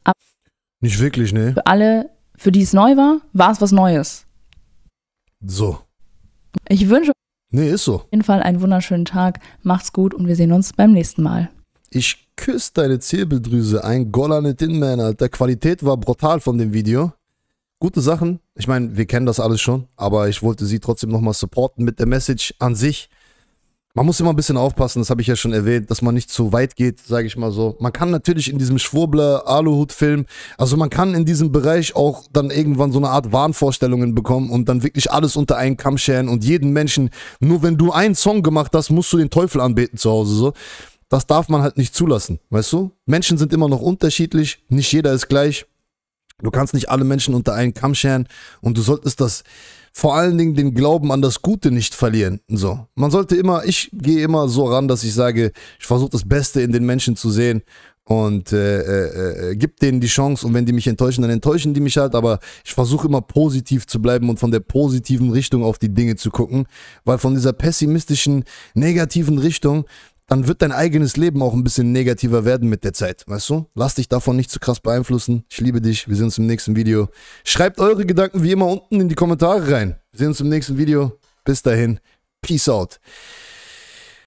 Nicht wirklich, ne? Für alle, für die es neu war, war es was Neues. So. Ich wünsche Nee, ist so. Auf jeden Fall einen wunderschönen Tag. Macht's gut und wir sehen uns beim nächsten Mal. Ich küsse deine Zirbeldrüse. Ein Gollanet in, man, Alter. Qualität war brutal von dem Video. Gute Sachen. Ich meine, wir kennen das alles schon, aber ich wollte sie trotzdem nochmal supporten mit der Message an sich. Man muss immer ein bisschen aufpassen, das habe ich ja schon erwähnt, dass man nicht zu weit geht, sage ich mal so. Man kann natürlich in diesem Schwurbler-Aluhut-Film, also man kann in diesem Bereich auch dann irgendwann so eine Art Wahnvorstellungen bekommen und dann wirklich alles unter einen Kamm scheren und jeden Menschen, nur wenn du einen Song gemacht hast, musst du den Teufel anbeten zu Hause so. Das darf man halt nicht zulassen, weißt du? Menschen sind immer noch unterschiedlich, nicht jeder ist gleich. Du kannst nicht alle Menschen unter einen Kamm scheren und du solltest das vor allen Dingen den Glauben an das Gute nicht verlieren. So, man sollte immer, ich gehe immer so ran, dass ich sage, ich versuche das Beste in den Menschen zu sehen und äh, äh, äh, gib denen die Chance und wenn die mich enttäuschen, dann enttäuschen die mich halt, aber ich versuche immer positiv zu bleiben und von der positiven Richtung auf die Dinge zu gucken, weil von dieser pessimistischen, negativen Richtung, dann wird dein eigenes Leben auch ein bisschen negativer werden mit der Zeit, weißt du? Lass dich davon nicht zu krass beeinflussen. Ich liebe dich. Wir sehen uns im nächsten Video. Schreibt eure Gedanken wie immer unten in die Kommentare rein. Wir sehen uns im nächsten Video. Bis dahin. Peace out.